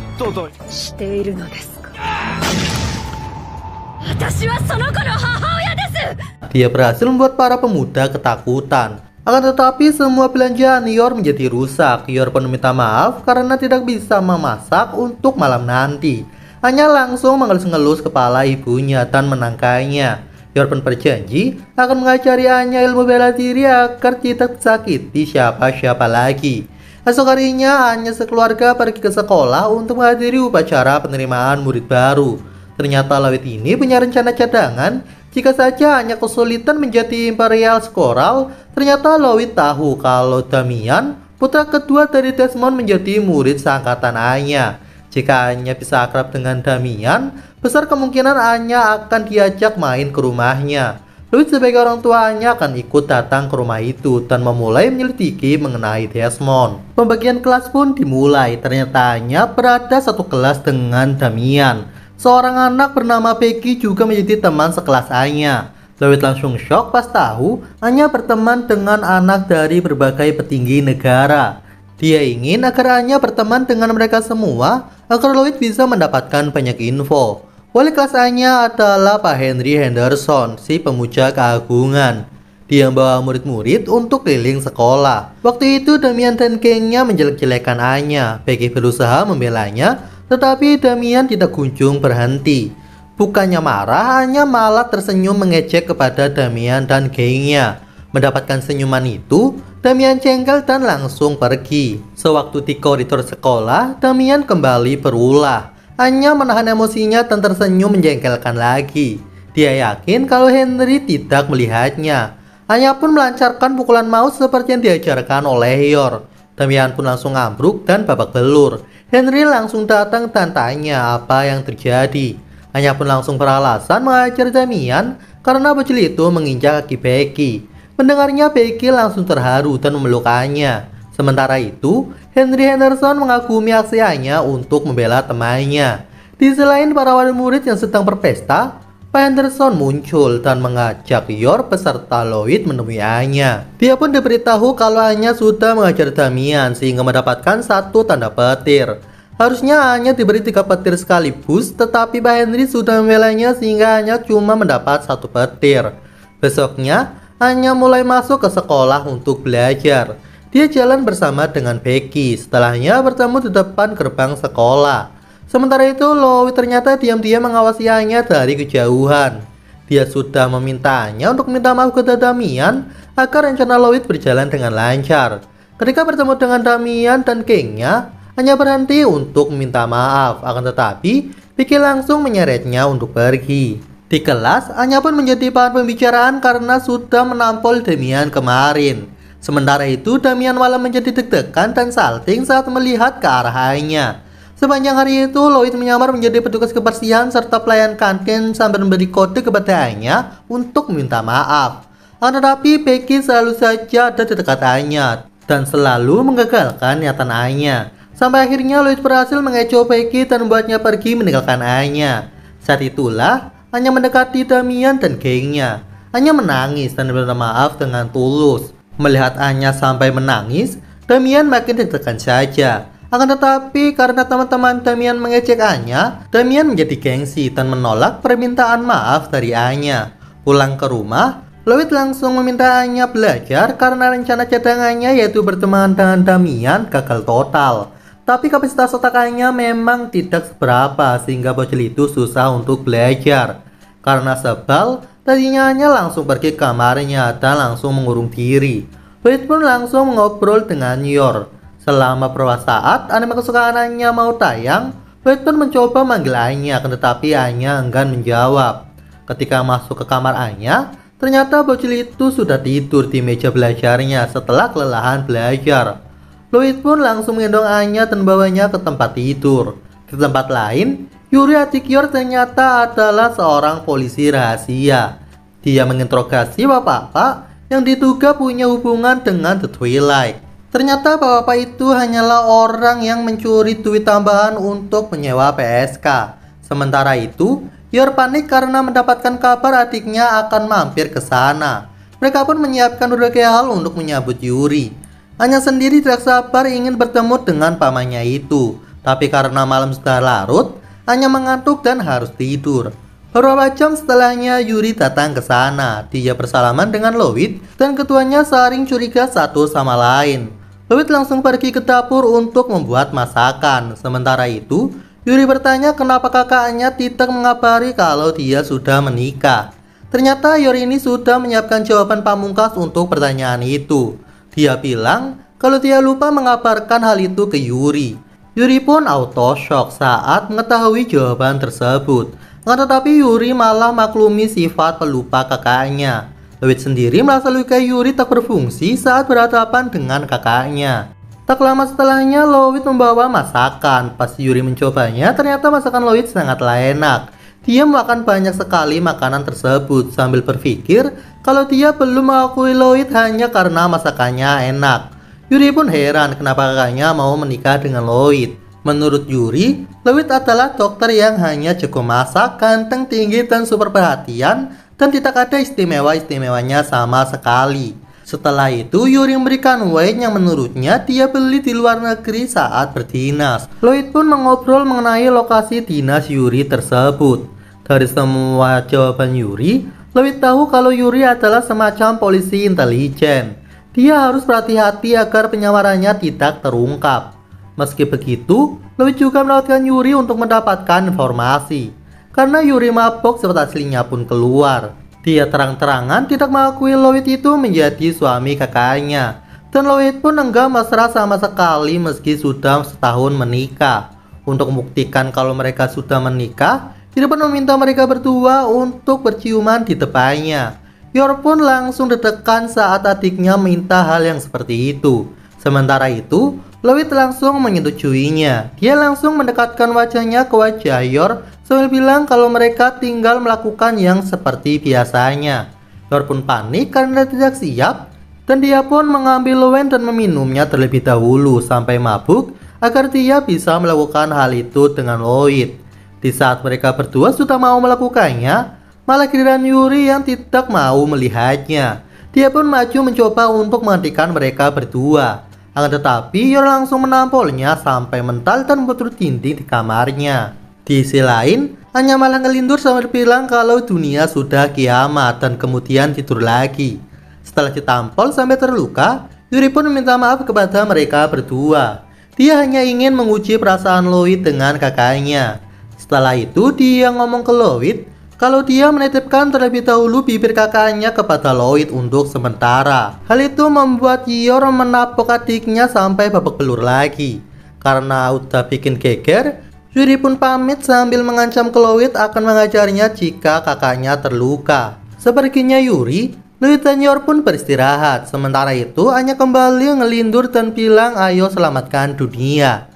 dia berhasil membuat para pemuda ketakutan. Akan tetapi semua belanjaan Yor menjadi rusak. Yor pun minta maaf karena tidak bisa memasak untuk malam nanti. Hanya langsung mengelus-ngelus kepala ibunya dan menangkainya. Yor pun berjanji akan mengajari Anya ilmu bela diri agar tidak sakit di siapa-siapa lagi. Esok harinya Anya sekeluarga pergi ke sekolah untuk menghadiri upacara penerimaan murid baru. Ternyata Lawit ini punya rencana cadangan jika saja hanya kesulitan menjadi Imperial Skoral, ternyata Lowit tahu kalau Damian, putra kedua dari Desmond menjadi murid seangkatan Anya. Jika Anya bisa akrab dengan Damian, besar kemungkinan Anya akan diajak main ke rumahnya. Louis sebagai orang tuanya akan ikut datang ke rumah itu dan memulai menyelidiki mengenai Desmond. Pembagian kelas pun dimulai, ternyata Anya berada satu kelas dengan Damian. Seorang anak bernama Peggy juga menjadi teman sekelas Anya. Lloyd langsung shock pas tahu Anya berteman dengan anak dari berbagai petinggi negara. Dia ingin agar Anya berteman dengan mereka semua agar Lloyd bisa mendapatkan banyak info. Wali kelas Anya adalah Pak Henry Henderson, si pemuja keagungan. Dia membawa murid-murid untuk keliling sekolah. Waktu itu Damian dan gengnya menjelek-jelekan Anya. Peggy berusaha membelanya tetapi Damian tidak kunjung berhenti. Bukannya marah, hanya malah tersenyum mengejek kepada Damian dan gengnya. Mendapatkan senyuman itu, Damian jengkel dan langsung pergi. Sewaktu di koridor sekolah, Damian kembali berulah. Hanya menahan emosinya dan tersenyum menjengkelkan lagi. Dia yakin kalau Henry tidak melihatnya. Hanya pun melancarkan pukulan maut seperti yang diajarkan oleh Yor. Damian pun langsung ambruk dan babak belur. Henry langsung datang dan tanya apa yang terjadi. Hanya pun langsung beralasan mengajar Damian karena bocil itu menginjak kaki Becky. Mendengarnya Becky langsung terharu dan memelukannya. Sementara itu, Henry Henderson mengagumi aksiannya untuk membela temannya. Di selain para wali murid yang sedang berpesta, Penderson muncul dan mengajak Yor beserta Lloyd menemui Anya. Dia pun diberitahu kalau Anya sudah mengajar Damian sehingga mendapatkan satu tanda petir. Harusnya Anya diberi tiga petir sekaligus, tetapi Pak Henry sudah membelanya sehingga Anya cuma mendapat satu petir. Besoknya, Anya mulai masuk ke sekolah untuk belajar. Dia jalan bersama dengan Becky, setelahnya bertemu di depan gerbang sekolah. Sementara itu, Lowi ternyata diam-diam mengawasi Anya dari kejauhan. Dia sudah memintanya untuk minta maaf ke Damian agar rencana Lowi berjalan dengan lancar. Ketika bertemu dengan Damian dan Kingnya, Anya berhenti untuk minta maaf, akan tetapi Vicky langsung menyeretnya untuk pergi. Di kelas, Anya pun menjadi bahan pembicaraan karena sudah menampol Damian kemarin. Sementara itu, Damian malah menjadi deg-degan dan salting saat melihat ke arah Anya. Sepanjang hari itu, Lloyd menyamar menjadi petugas kebersihan serta pelayan kantin sambil memberi kode kepada kepadanya untuk minta maaf. Akan tetapi, Becky selalu saja ada di dekat Anya dan selalu menggagalkan niatan Anya. Sampai akhirnya Lloyd berhasil mengecoh Becky dan membuatnya pergi meninggalkan Anya. Saat itulah, Anya mendekati Damian dan gengnya. Anya menangis dan meminta maaf dengan tulus. Melihat Anya sampai menangis, Damian makin ditekan saja. Akan tetapi karena teman-teman Damian mengecek Anya, Damian menjadi gengsi dan menolak permintaan maaf dari Anya. Pulang ke rumah, Lewit langsung meminta Anya belajar karena rencana cadangannya yaitu berteman dengan Damian gagal total. Tapi kapasitas otak Anya memang tidak seberapa sehingga bocil itu susah untuk belajar. Karena sebal, tadinya Anya langsung pergi ke kamarnya dan langsung mengurung diri. Lewit pun langsung mengobrol dengan Yor. Selama beberapa saat anime kesukaannya mau tayang, Western mencoba manggil Anya, tetapi Anya enggan menjawab. Ketika masuk ke kamar Anya, ternyata bocil itu sudah tidur di meja belajarnya setelah kelelahan belajar. Louis pun langsung menggendong Anya dan bawanya ke tempat tidur. Di tempat lain, Yuri Atikior ternyata adalah seorang polisi rahasia. Dia menginterogasi bapak-bapak yang diduga punya hubungan dengan The Twilight. Ternyata bapak-bapak itu hanyalah orang yang mencuri duit tambahan untuk menyewa PSK. Sementara itu, Yor panik karena mendapatkan kabar adiknya akan mampir ke sana. Mereka pun menyiapkan berbagai hal untuk menyambut Yuri. Hanya sendiri tidak sabar ingin bertemu dengan pamannya itu. Tapi karena malam sudah larut, hanya mengantuk dan harus tidur. Beberapa jam setelahnya Yuri datang ke sana. Dia bersalaman dengan Lowit dan ketuanya saring curiga satu sama lain. Lewit langsung pergi ke dapur untuk membuat masakan. Sementara itu, Yuri bertanya kenapa kakaknya tidak mengabari kalau dia sudah menikah. Ternyata Yuri ini sudah menyiapkan jawaban pamungkas untuk pertanyaan itu. Dia bilang kalau dia lupa mengabarkan hal itu ke Yuri. Yuri pun auto shock saat mengetahui jawaban tersebut. Nggak tetapi Yuri malah maklumi sifat pelupa kakaknya. Lloyd sendiri merasa luka Yuri tak berfungsi saat berhadapan dengan kakaknya. Tak lama setelahnya, Lloyd membawa masakan. Pas Yuri mencobanya, ternyata masakan Lloyd sangat enak. Dia makan banyak sekali makanan tersebut sambil berpikir kalau dia belum mengakui Lloyd hanya karena masakannya enak. Yuri pun heran kenapa kakaknya mau menikah dengan Lloyd. Menurut Yuri, Lloyd adalah dokter yang hanya cukup masak, ganteng tinggi dan super perhatian dan tidak ada istimewa-istimewanya sama sekali. Setelah itu, Yuri memberikan Wayne yang menurutnya dia beli di luar negeri saat berdinas. Lloyd pun mengobrol mengenai lokasi dinas Yuri tersebut. Dari semua jawaban Yuri, Lloyd tahu kalau Yuri adalah semacam polisi intelijen. Dia harus berhati-hati agar penyamarannya tidak terungkap. Meski begitu, Lloyd juga melakukan Yuri untuk mendapatkan informasi karena Yuri mabok serta aslinya pun keluar. Dia terang-terangan tidak mengakui Lloyd itu menjadi suami kakaknya. Dan Lloyd pun enggak mesra sama sekali meski sudah setahun menikah. Untuk membuktikan kalau mereka sudah menikah, pernah meminta mereka berdua untuk berciuman di depannya. Yor pun langsung ditekan saat adiknya minta hal yang seperti itu. Sementara itu, Lloyd langsung menyetujuinya. Dia langsung mendekatkan wajahnya ke wajah Yor Sambil bilang kalau mereka tinggal melakukan yang seperti biasanya. Thor pun panik karena tidak siap dan dia pun mengambil loen dan meminumnya terlebih dahulu sampai mabuk agar dia bisa melakukan hal itu dengan Lloyd. Di saat mereka berdua sudah mau melakukannya, malah giliran Yuri yang tidak mau melihatnya. Dia pun maju mencoba untuk menghentikan mereka berdua. Akan tetapi, Yor langsung menampolnya sampai mental dan membutuhkan dinding di kamarnya. Di sisi lain, Anya malah ngelindur sambil bilang kalau dunia sudah kiamat dan kemudian tidur lagi. Setelah ditampol sampai terluka, Yuri pun meminta maaf kepada mereka berdua. Dia hanya ingin menguji perasaan Lloyd dengan kakaknya. Setelah itu dia ngomong ke Lloyd kalau dia menitipkan terlebih dahulu bibir kakaknya kepada Lloyd untuk sementara. Hal itu membuat Yor menapok adiknya sampai babak belur lagi. Karena udah bikin geger, Yuri pun pamit sambil mengancam Chloe akan mengajarnya jika kakaknya terluka. Sepertinya Yuri, Louis Senior pun beristirahat. Sementara itu, Anya kembali ngelindur dan bilang ayo selamatkan dunia.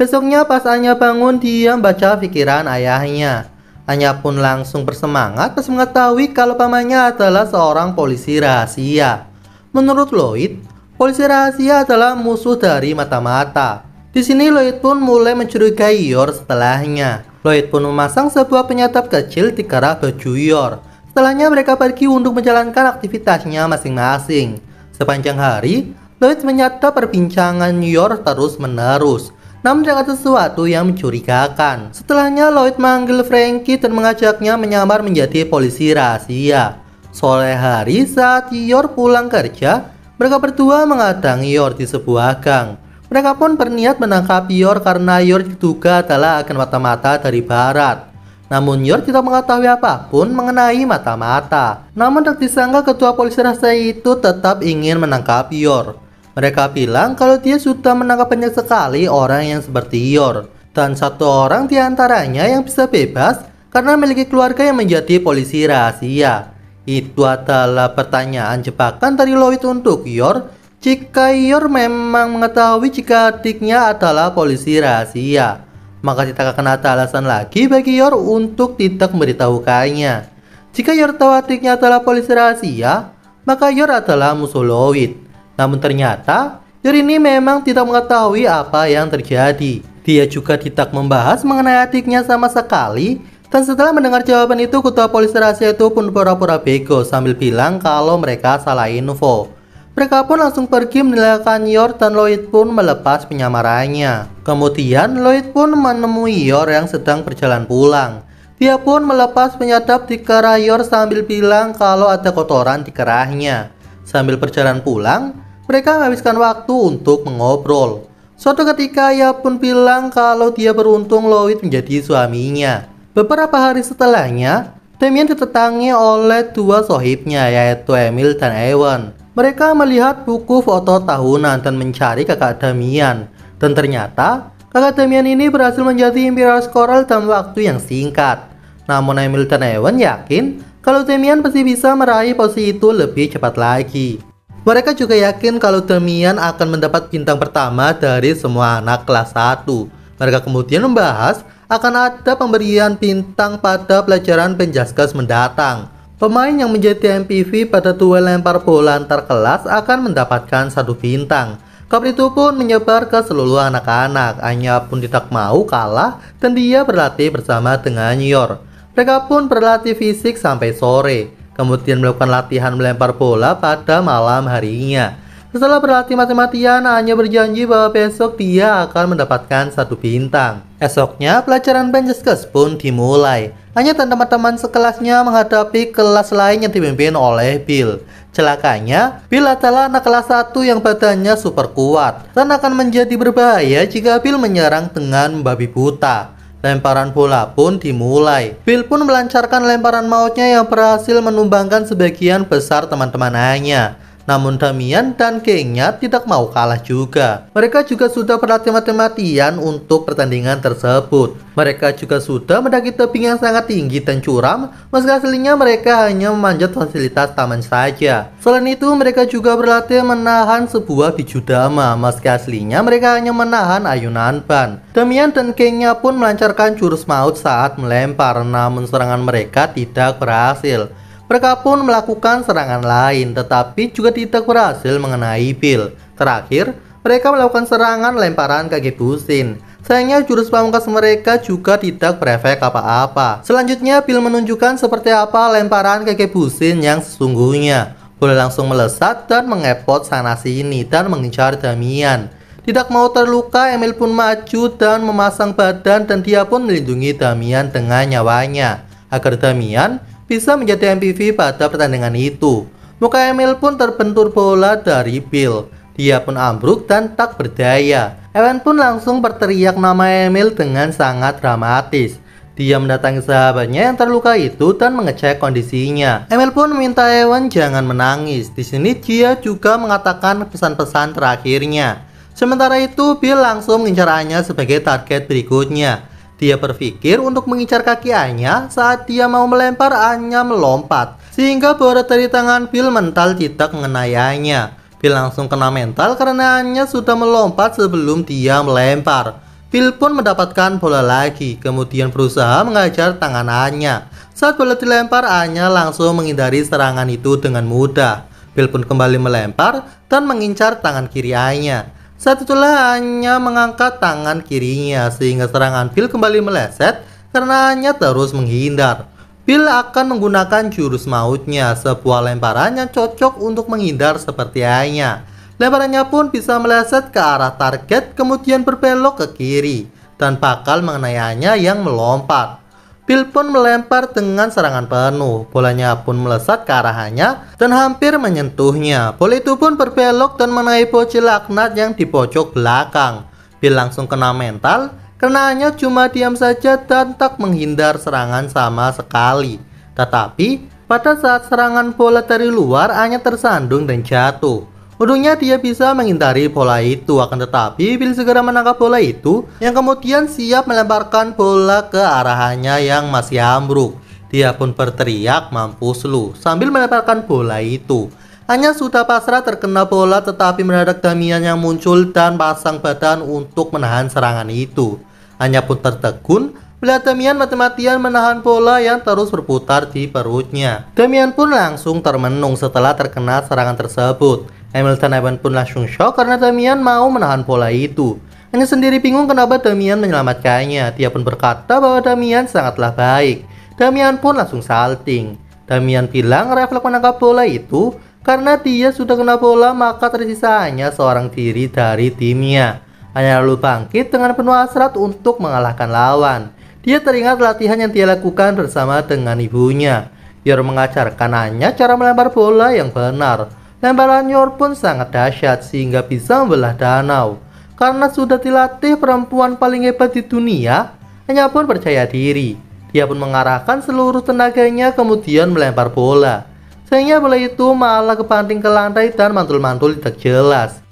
Besoknya pas Anya bangun, dia membaca pikiran ayahnya. Anya pun langsung bersemangat pas mengetahui kalau pamannya adalah seorang polisi rahasia. Menurut Lloyd, polisi rahasia adalah musuh dari mata-mata. Di sini Lloyd pun mulai mencurigai Yor setelahnya. Lloyd pun memasang sebuah penyatap kecil di kerah baju Yor. Setelahnya mereka pergi untuk menjalankan aktivitasnya masing-masing. Sepanjang hari, Lloyd menyatap perbincangan Yor terus-menerus. Namun ada sesuatu yang mencurigakan. Setelahnya Lloyd manggil Frankie dan mengajaknya menyamar menjadi polisi rahasia. Sore hari saat Yor pulang kerja, mereka berdua mengadang Yor di sebuah gang. Mereka pun berniat menangkap Yor karena Yor diduga adalah agen mata-mata dari barat. Namun Yor tidak mengetahui apapun mengenai mata-mata. Namun tak disangka ketua polisi rahasia itu tetap ingin menangkap Yor. Mereka bilang kalau dia sudah menangkap banyak sekali orang yang seperti Yor. Dan satu orang antaranya yang bisa bebas karena memiliki keluarga yang menjadi polisi rahasia. Itu adalah pertanyaan jebakan dari Lloyd untuk Yor jika Yor memang mengetahui jika adiknya adalah polisi rahasia, maka tidak akan ada alasan lagi bagi Yor untuk tidak memberitahukannya. Jika Yor tahu adiknya adalah polisi rahasia, maka Yor adalah musuh Lowit. Namun ternyata, Yor ini memang tidak mengetahui apa yang terjadi. Dia juga tidak membahas mengenai adiknya sama sekali dan setelah mendengar jawaban itu, ketua polisi rahasia itu pun pura-pura bego sambil bilang kalau mereka salah info. Mereka pun langsung pergi meninggalkan Yor dan Lloyd pun melepas penyamarannya. Kemudian Lloyd pun menemui Yor yang sedang berjalan pulang. Dia pun melepas penyadap di kerah Yor sambil bilang kalau ada kotoran di kerahnya. Sambil berjalan pulang, mereka menghabiskan waktu untuk mengobrol. Suatu ketika ia pun bilang kalau dia beruntung Lloyd menjadi suaminya. Beberapa hari setelahnya, Damien ditetangi oleh dua sohibnya yaitu Emil dan Ewan. Mereka melihat buku foto tahunan dan mencari kakak Damian. Dan ternyata, kakak Damian ini berhasil menjadi Imperial Coral dalam waktu yang singkat. Namun Emil dan Ewan yakin kalau Damian pasti bisa meraih posisi itu lebih cepat lagi. Mereka juga yakin kalau Damian akan mendapat bintang pertama dari semua anak kelas 1. Mereka kemudian membahas akan ada pemberian bintang pada pelajaran penjaskes mendatang. Pemain yang menjadi MPV pada duel lempar bola antar kelas akan mendapatkan satu bintang. Kabar itu pun menyebar ke seluruh anak-anak. Anya pun tidak mau kalah dan dia berlatih bersama dengan Yor. Mereka pun berlatih fisik sampai sore, kemudian melakukan latihan melempar bola pada malam harinya. Setelah berlatih mati-matian, Anya berjanji bahwa besok dia akan mendapatkan satu bintang. Esoknya, pelajaran Benjeskes pun dimulai. Anya dan teman-teman sekelasnya menghadapi kelas lain yang dipimpin oleh Bill. Celakanya, Bill adalah anak kelas 1 yang badannya super kuat dan akan menjadi berbahaya jika Bill menyerang dengan babi buta. Lemparan bola pun dimulai. Bill pun melancarkan lemparan mautnya yang berhasil menumbangkan sebagian besar teman-temannya. Namun Damian dan gengnya tidak mau kalah juga. Mereka juga sudah berlatih mati-matian untuk pertandingan tersebut. Mereka juga sudah mendaki tebing yang sangat tinggi dan curam, meski aslinya mereka hanya memanjat fasilitas taman saja. Selain itu, mereka juga berlatih menahan sebuah biju dama, meski aslinya mereka hanya menahan ayunan ban. Damian dan gengnya pun melancarkan jurus maut saat melempar, namun serangan mereka tidak berhasil. Mereka pun melakukan serangan lain tetapi juga tidak berhasil mengenai Bill. Terakhir, mereka melakukan serangan lemparan kaki busin. Sayangnya jurus pamungkas mereka juga tidak berefek apa-apa. Selanjutnya Bill menunjukkan seperti apa lemparan kaki busin yang sesungguhnya. Bola langsung melesat dan mengepot sana-sini dan mengincar Damian. Tidak mau terluka, Emil pun maju dan memasang badan dan dia pun melindungi Damian dengan nyawanya. Agar Damian bisa menjadi MVP pada pertandingan itu. Muka Emil pun terbentur bola dari Bill. Dia pun ambruk dan tak berdaya. Evan pun langsung berteriak nama Emil dengan sangat dramatis. Dia mendatangi sahabatnya yang terluka itu dan mengecek kondisinya. Emil pun meminta Evan jangan menangis. Di sini dia juga mengatakan pesan-pesan terakhirnya. Sementara itu, Bill langsung mengincarannya sebagai target berikutnya. Dia berpikir untuk mengincar kaki Anya saat dia mau melempar Anya melompat, sehingga bola dari tangan Bill mental tidak mengenai Anya. Bill langsung kena mental karena Anya sudah melompat sebelum dia melempar. Bill pun mendapatkan bola lagi, kemudian berusaha mengajar tangan Anya. Saat bola dilempar, Anya langsung menghindari serangan itu dengan mudah. Bill pun kembali melempar dan mengincar tangan kiri Anya. Saat itulah Anya mengangkat tangan kirinya sehingga serangan Phil kembali meleset karena Anya terus menghindar. Phil akan menggunakan jurus mautnya, sebuah lemparan yang cocok untuk menghindar seperti Anya. Lemparannya pun bisa meleset ke arah target kemudian berbelok ke kiri dan bakal mengenai Anya yang melompat. Bill pun melempar dengan serangan penuh. Bolanya pun melesat ke arahnya dan hampir menyentuhnya. Bola itu pun berbelok dan menaik bocil laknat yang di pojok belakang. Bill langsung kena mental karena hanya cuma diam saja dan tak menghindar serangan sama sekali. Tetapi pada saat serangan bola dari luar hanya tersandung dan jatuh. Untungnya dia bisa menghindari bola itu, akan tetapi Bill segera menangkap bola itu yang kemudian siap melemparkan bola ke arahannya yang masih ambruk. Dia pun berteriak mampus lu sambil melemparkan bola itu. Hanya sudah pasrah terkena bola tetapi mendadak Damian yang muncul dan pasang badan untuk menahan serangan itu. Hanya pun tertegun Melihat Damian mati-matian menahan bola yang terus berputar di perutnya. Damian pun langsung termenung setelah terkena serangan tersebut. Hamilton Evan pun langsung shock karena Damian mau menahan pola itu. Hanya sendiri bingung kenapa Damian menyelamatkannya. Dia pun berkata bahwa Damian sangatlah baik. Damian pun langsung salting. Damian bilang refleks menangkap bola itu karena dia sudah kena bola maka tersisa hanya seorang diri dari timnya. Hanya lalu bangkit dengan penuh hasrat untuk mengalahkan lawan. Dia teringat latihan yang dia lakukan bersama dengan ibunya. Yor mengajarkan hanya cara melempar bola yang benar. Lemparan Yor pun sangat dahsyat sehingga bisa membelah danau. Karena sudah dilatih perempuan paling hebat di dunia, hanya pun percaya diri. Dia pun mengarahkan seluruh tenaganya kemudian melempar bola. Sayangnya bola itu malah kepanting ke lantai dan mantul-mantul tidak jelas.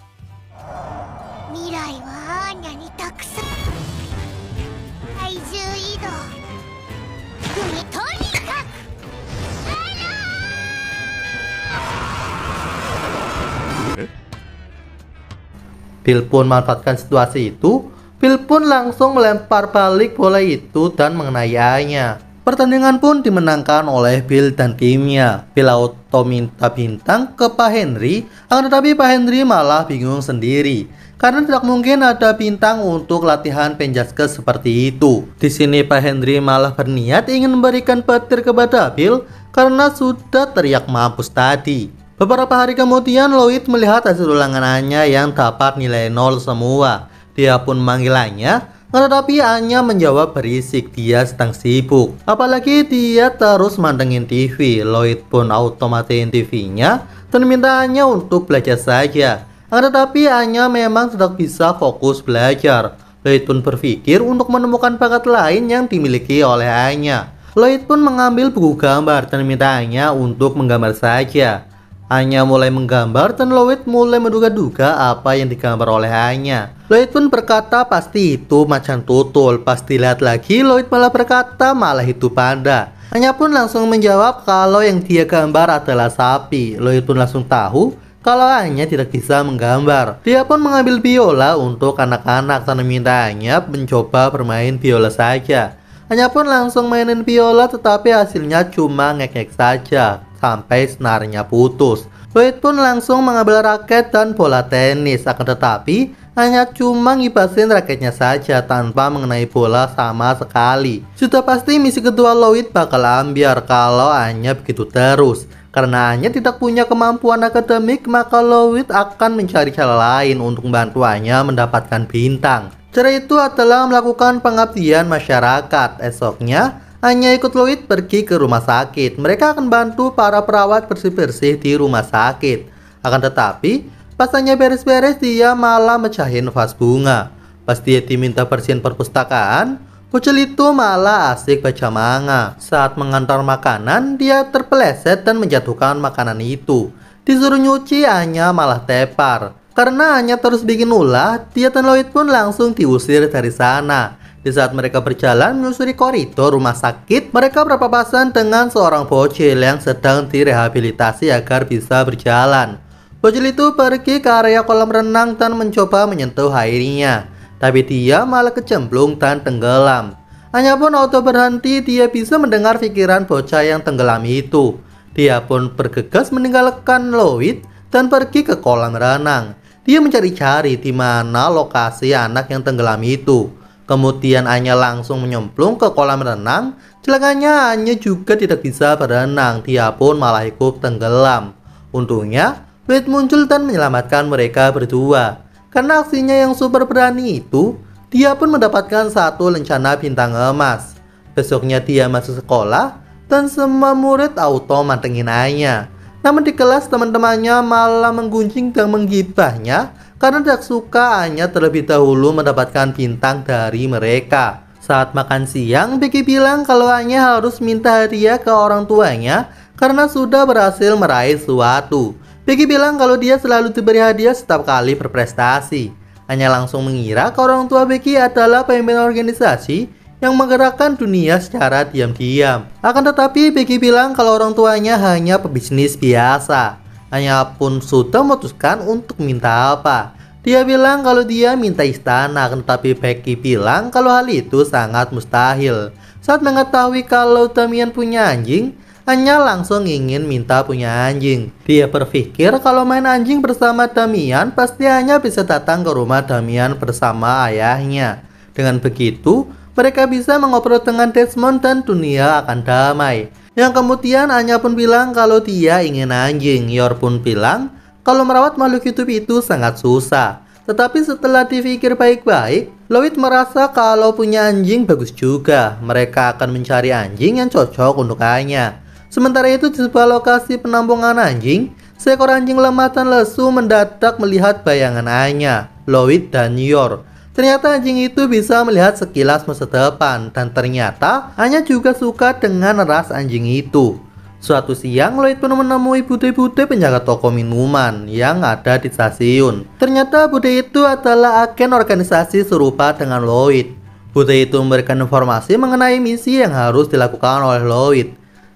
Bill pun manfaatkan situasi itu. Bill pun langsung melempar balik bola itu dan mengenai ayahnya. Pertandingan pun dimenangkan oleh Bill dan timnya. Bill auto minta bintang ke Pak Henry, akan tetapi Pak Henry malah bingung sendiri. Karena tidak mungkin ada bintang untuk latihan penjaskes seperti itu. Di sini Pak Henry malah berniat ingin memberikan petir kepada Bill karena sudah teriak mampus tadi. Beberapa hari kemudian, Lloyd melihat hasil ulangannya yang dapat nilai nol semua. Dia pun manggilannya, tetapi Anya menjawab berisik dia sedang sibuk. Apalagi dia terus mandengin TV. Lloyd pun otomatis TV-nya dan minta untuk belajar saja. Tetapi Anya memang sedang bisa fokus belajar. Lloyd pun berpikir untuk menemukan bakat lain yang dimiliki oleh Anya. Lloyd pun mengambil buku gambar dan mintanya untuk menggambar saja. Anya mulai menggambar dan Lloyd mulai menduga-duga apa yang digambar oleh Anya. Lloyd pun berkata pasti itu macan tutul. Pasti lihat lagi Lloyd malah berkata malah itu panda. Anya pun langsung menjawab kalau yang dia gambar adalah sapi. Lloyd pun langsung tahu kalau Anya tidak bisa menggambar. Dia pun mengambil biola untuk anak-anak dan meminta Anya mencoba bermain biola saja. Anya pun langsung mainin biola tetapi hasilnya cuma ngek-ngek saja sampai senarnya putus. Wade pun langsung mengambil raket dan bola tenis, akan tetapi hanya cuma ngibasin raketnya saja tanpa mengenai bola sama sekali. Sudah pasti misi kedua Lloyd bakal ambiar kalau hanya begitu terus. Karena hanya tidak punya kemampuan akademik, maka Lloyd akan mencari cara lain untuk bantuannya mendapatkan bintang. Cara itu adalah melakukan pengabdian masyarakat. Esoknya, hanya ikut Lloyd pergi ke rumah sakit. Mereka akan bantu para perawat bersih-bersih di rumah sakit. Akan tetapi, pasannya beres-beres dia malah mecahin vas bunga. Pas dia diminta bersihin perpustakaan, Kucil itu malah asik baca manga. Saat mengantar makanan, dia terpeleset dan menjatuhkan makanan itu. Disuruh nyuci, hanya malah tepar. Karena hanya terus bikin ulah, dia dan Lloyd pun langsung diusir dari sana. Di saat mereka berjalan menyusuri koridor rumah sakit, mereka berpapasan dengan seorang bocil yang sedang direhabilitasi agar bisa berjalan. Bocil itu pergi ke area kolam renang dan mencoba menyentuh airnya, tapi dia malah kecemplung dan tenggelam. Hanya pun auto berhenti, dia bisa mendengar pikiran bocah yang tenggelam itu. Dia pun bergegas meninggalkan Lloyd dan pergi ke kolam renang. Dia mencari-cari di mana lokasi anak yang tenggelam itu. Kemudian Anya langsung menyemplung ke kolam renang. Celakanya Anya juga tidak bisa berenang, dia pun malah ikut tenggelam. Untungnya, Wade muncul dan menyelamatkan mereka berdua. Karena aksinya yang super berani itu, dia pun mendapatkan satu lencana bintang emas. Besoknya dia masuk sekolah, dan semua murid auto mantengin Anya. Namun di kelas teman-temannya malah mengguncing dan menggibahnya karena suka hanya terlebih dahulu mendapatkan bintang dari mereka. Saat makan siang, Becky bilang kalau hanya harus minta hadiah ke orang tuanya karena sudah berhasil meraih suatu. Becky bilang kalau dia selalu diberi hadiah setiap kali berprestasi. Hanya langsung mengira kalau orang tua Becky adalah pemimpin organisasi yang menggerakkan dunia secara diam-diam. Akan tetapi, Becky bilang kalau orang tuanya hanya pebisnis biasa. Anya pun sudah memutuskan untuk minta apa. Dia bilang kalau dia minta istana, tetapi Becky bilang kalau hal itu sangat mustahil. Saat mengetahui kalau Damian punya anjing, Anya langsung ingin minta punya anjing. Dia berpikir kalau main anjing bersama Damian, pasti Anya bisa datang ke rumah Damian bersama ayahnya. Dengan begitu, mereka bisa mengobrol dengan Desmond dan dunia akan damai. Yang kemudian Anya pun bilang kalau dia ingin anjing. Yor pun bilang kalau merawat makhluk hidup itu sangat susah. Tetapi setelah dipikir baik-baik, Lloyd merasa kalau punya anjing bagus juga. Mereka akan mencari anjing yang cocok untuk Anya. Sementara itu di sebuah lokasi penampungan anjing, seekor anjing lemah dan lesu mendadak melihat bayangan Anya, Lloyd dan Yor. Ternyata anjing itu bisa melihat sekilas masa depan dan ternyata Anya juga suka dengan ras anjing itu. Suatu siang Lloyd pun menemui bude-bude penjaga toko minuman yang ada di stasiun. Ternyata bude itu adalah agen organisasi serupa dengan Lloyd. Bude itu memberikan informasi mengenai misi yang harus dilakukan oleh Lloyd.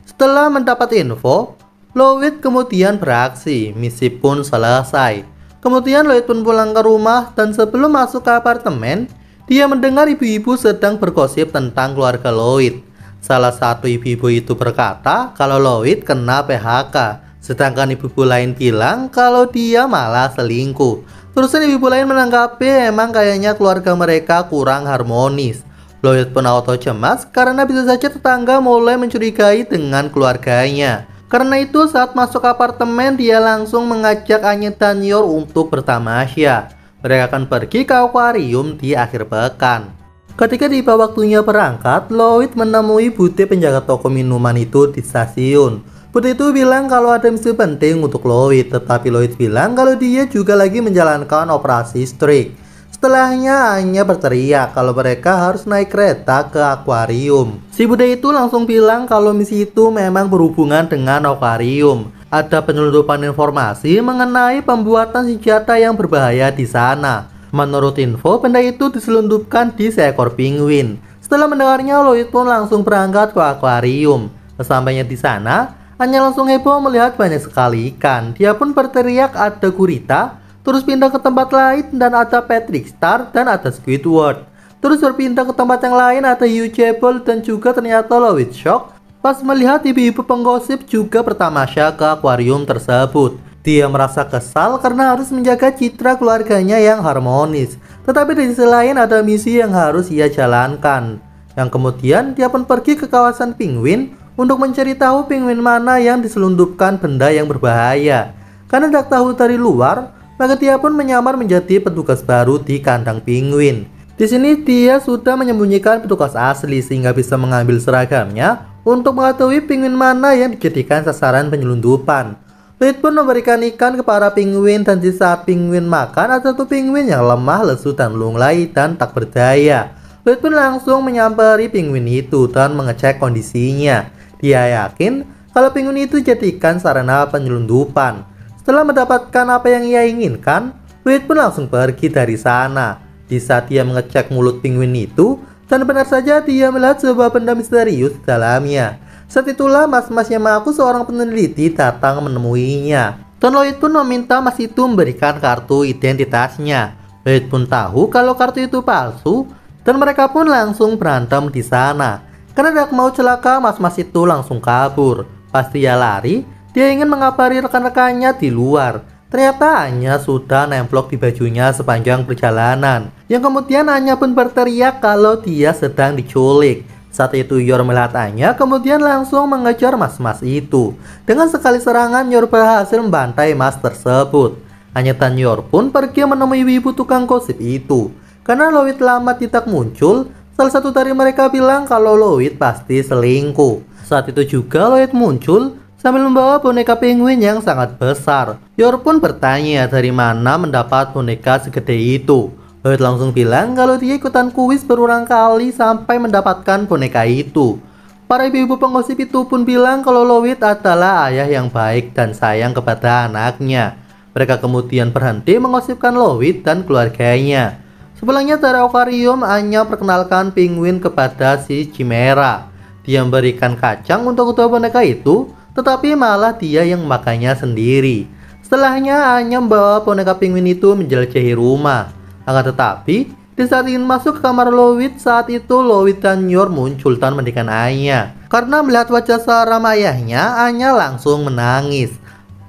Setelah mendapat info, Lloyd kemudian beraksi, misi pun selesai. Kemudian Lloyd pun pulang ke rumah dan sebelum masuk ke apartemen, dia mendengar ibu-ibu sedang bergosip tentang keluarga Lloyd. Salah satu ibu-ibu itu berkata kalau Lloyd kena PHK, sedangkan ibu-ibu lain bilang kalau dia malah selingkuh. Terus ibu-ibu lain menanggapi emang kayaknya keluarga mereka kurang harmonis. Lloyd pun auto cemas karena bisa saja tetangga mulai mencurigai dengan keluarganya. Karena itu saat masuk apartemen dia langsung mengajak Anya dan Yor untuk bertamasya. Mereka akan pergi ke akuarium di akhir pekan. Ketika tiba waktunya berangkat, Lloyd menemui Bute penjaga toko minuman itu di stasiun. Bute itu bilang kalau ada misi penting untuk Lloyd, tetapi Lloyd bilang kalau dia juga lagi menjalankan operasi strike. Setelahnya Anya berteriak kalau mereka harus naik kereta ke akuarium. Si Buddha itu langsung bilang kalau misi itu memang berhubungan dengan akuarium. Ada penyelundupan informasi mengenai pembuatan senjata yang berbahaya di sana. Menurut info, benda itu diselundupkan di seekor penguin. Setelah mendengarnya, Lloyd pun langsung berangkat ke akuarium. Sesampainya di sana, Anya langsung heboh melihat banyak sekali ikan. Dia pun berteriak ada gurita terus pindah ke tempat lain dan ada Patrick Star dan ada Squidward. Terus berpindah ke tempat yang lain ada Hugh Chapel dan juga ternyata Lois Shock pas melihat ibu-ibu penggosip juga bertamasya ke akuarium tersebut. Dia merasa kesal karena harus menjaga citra keluarganya yang harmonis. Tetapi di sisi lain ada misi yang harus ia jalankan. Yang kemudian dia pun pergi ke kawasan penguin untuk mencari tahu penguin mana yang diselundupkan benda yang berbahaya. Karena tidak tahu dari luar, maka dia pun menyamar menjadi petugas baru di kandang penguin. Di sini dia sudah menyembunyikan petugas asli sehingga bisa mengambil seragamnya untuk mengetahui penguin mana yang dijadikan sasaran penyelundupan. Luit pun memberikan ikan kepada penguin dan di saat penguin makan ada satu penguin yang lemah, lesu dan lunglai dan tak berdaya. Luit pun langsung menyamperi penguin itu dan mengecek kondisinya. Dia yakin kalau penguin itu jadikan sarana penyelundupan. Setelah mendapatkan apa yang ia inginkan, Wade pun langsung pergi dari sana. Di saat ia mengecek mulut penguin itu, dan benar saja dia melihat sebuah benda misterius di dalamnya. Saat itulah mas yang mengaku seorang peneliti datang menemuinya. Dan Lloyd pun meminta mas itu memberikan kartu identitasnya. Wade pun tahu kalau kartu itu palsu, dan mereka pun langsung berantem di sana. Karena tidak mau celaka, mas-mas itu langsung kabur. Pasti ia lari, dia ingin mengabari rekan-rekannya di luar. Ternyata Anya sudah nemplok di bajunya sepanjang perjalanan. Yang kemudian Anya pun berteriak kalau dia sedang diculik. Saat itu Yor melihat Anya, kemudian langsung mengejar mas-mas itu. Dengan sekali serangan, Yor berhasil membantai mas tersebut. Anya dan Yor pun pergi menemui ibu tukang gosip itu. Karena Lowit lama tidak muncul, salah satu dari mereka bilang kalau Lowit pasti selingkuh. Saat itu juga Lloyd muncul sambil membawa boneka penguin yang sangat besar. Yor pun bertanya dari mana mendapat boneka segede itu. Hoyt langsung bilang kalau dia ikutan kuis berulang kali sampai mendapatkan boneka itu. Para ibu-ibu pengosip itu pun bilang kalau Lowit adalah ayah yang baik dan sayang kepada anaknya. Mereka kemudian berhenti mengosipkan Lowit dan keluarganya. Sebelahnya dari akuarium, hanya perkenalkan penguin kepada si Chimera. Dia memberikan kacang untuk ketua boneka itu, tetapi malah dia yang makannya sendiri. Setelahnya Anya membawa boneka penguin itu menjelajahi rumah. Akan tetapi, di saat ingin masuk ke kamar Lowit, saat itu Lowit dan Yor muncul tanpa mendekat Anya. Karena melihat wajah seorang ayahnya, Anya langsung menangis.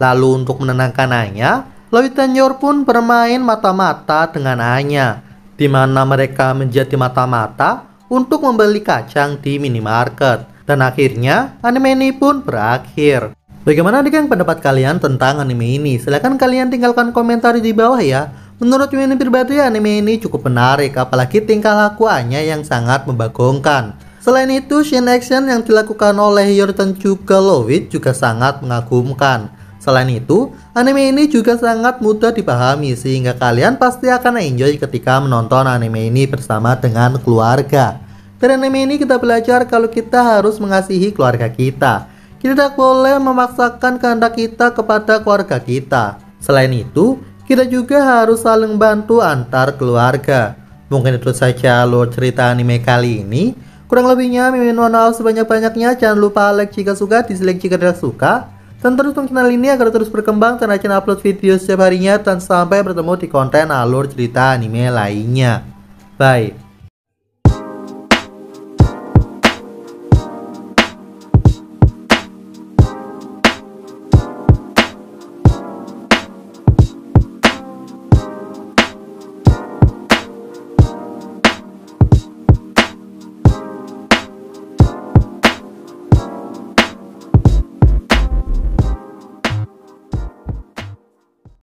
Lalu untuk menenangkan Anya, Lowit dan Yor pun bermain mata-mata dengan Anya. Di mana mereka menjadi mata-mata untuk membeli kacang di minimarket. Dan akhirnya, anime ini pun berakhir. Bagaimana dengan pendapat kalian tentang anime ini? Silahkan kalian tinggalkan komentar di bawah ya. Menurut Yuni pribadi, anime ini cukup menarik, apalagi tingkah lakuannya yang sangat membagongkan. Selain itu, scene action yang dilakukan oleh Yordan Lovit juga sangat mengagumkan. Selain itu, anime ini juga sangat mudah dipahami sehingga kalian pasti akan enjoy ketika menonton anime ini bersama dengan keluarga. Dari anime ini kita belajar kalau kita harus mengasihi keluarga kita. Kita tidak boleh memaksakan kehendak kita kepada keluarga kita. Selain itu, kita juga harus saling bantu antar keluarga. Mungkin itu saja lo cerita anime kali ini. Kurang lebihnya, mimin mohon maaf sebanyak-banyaknya. Jangan lupa like jika suka, dislike jika tidak suka. Dan terus dukung channel ini agar terus berkembang dan rajin upload video setiap harinya. Dan sampai bertemu di konten alur cerita anime lainnya. Bye.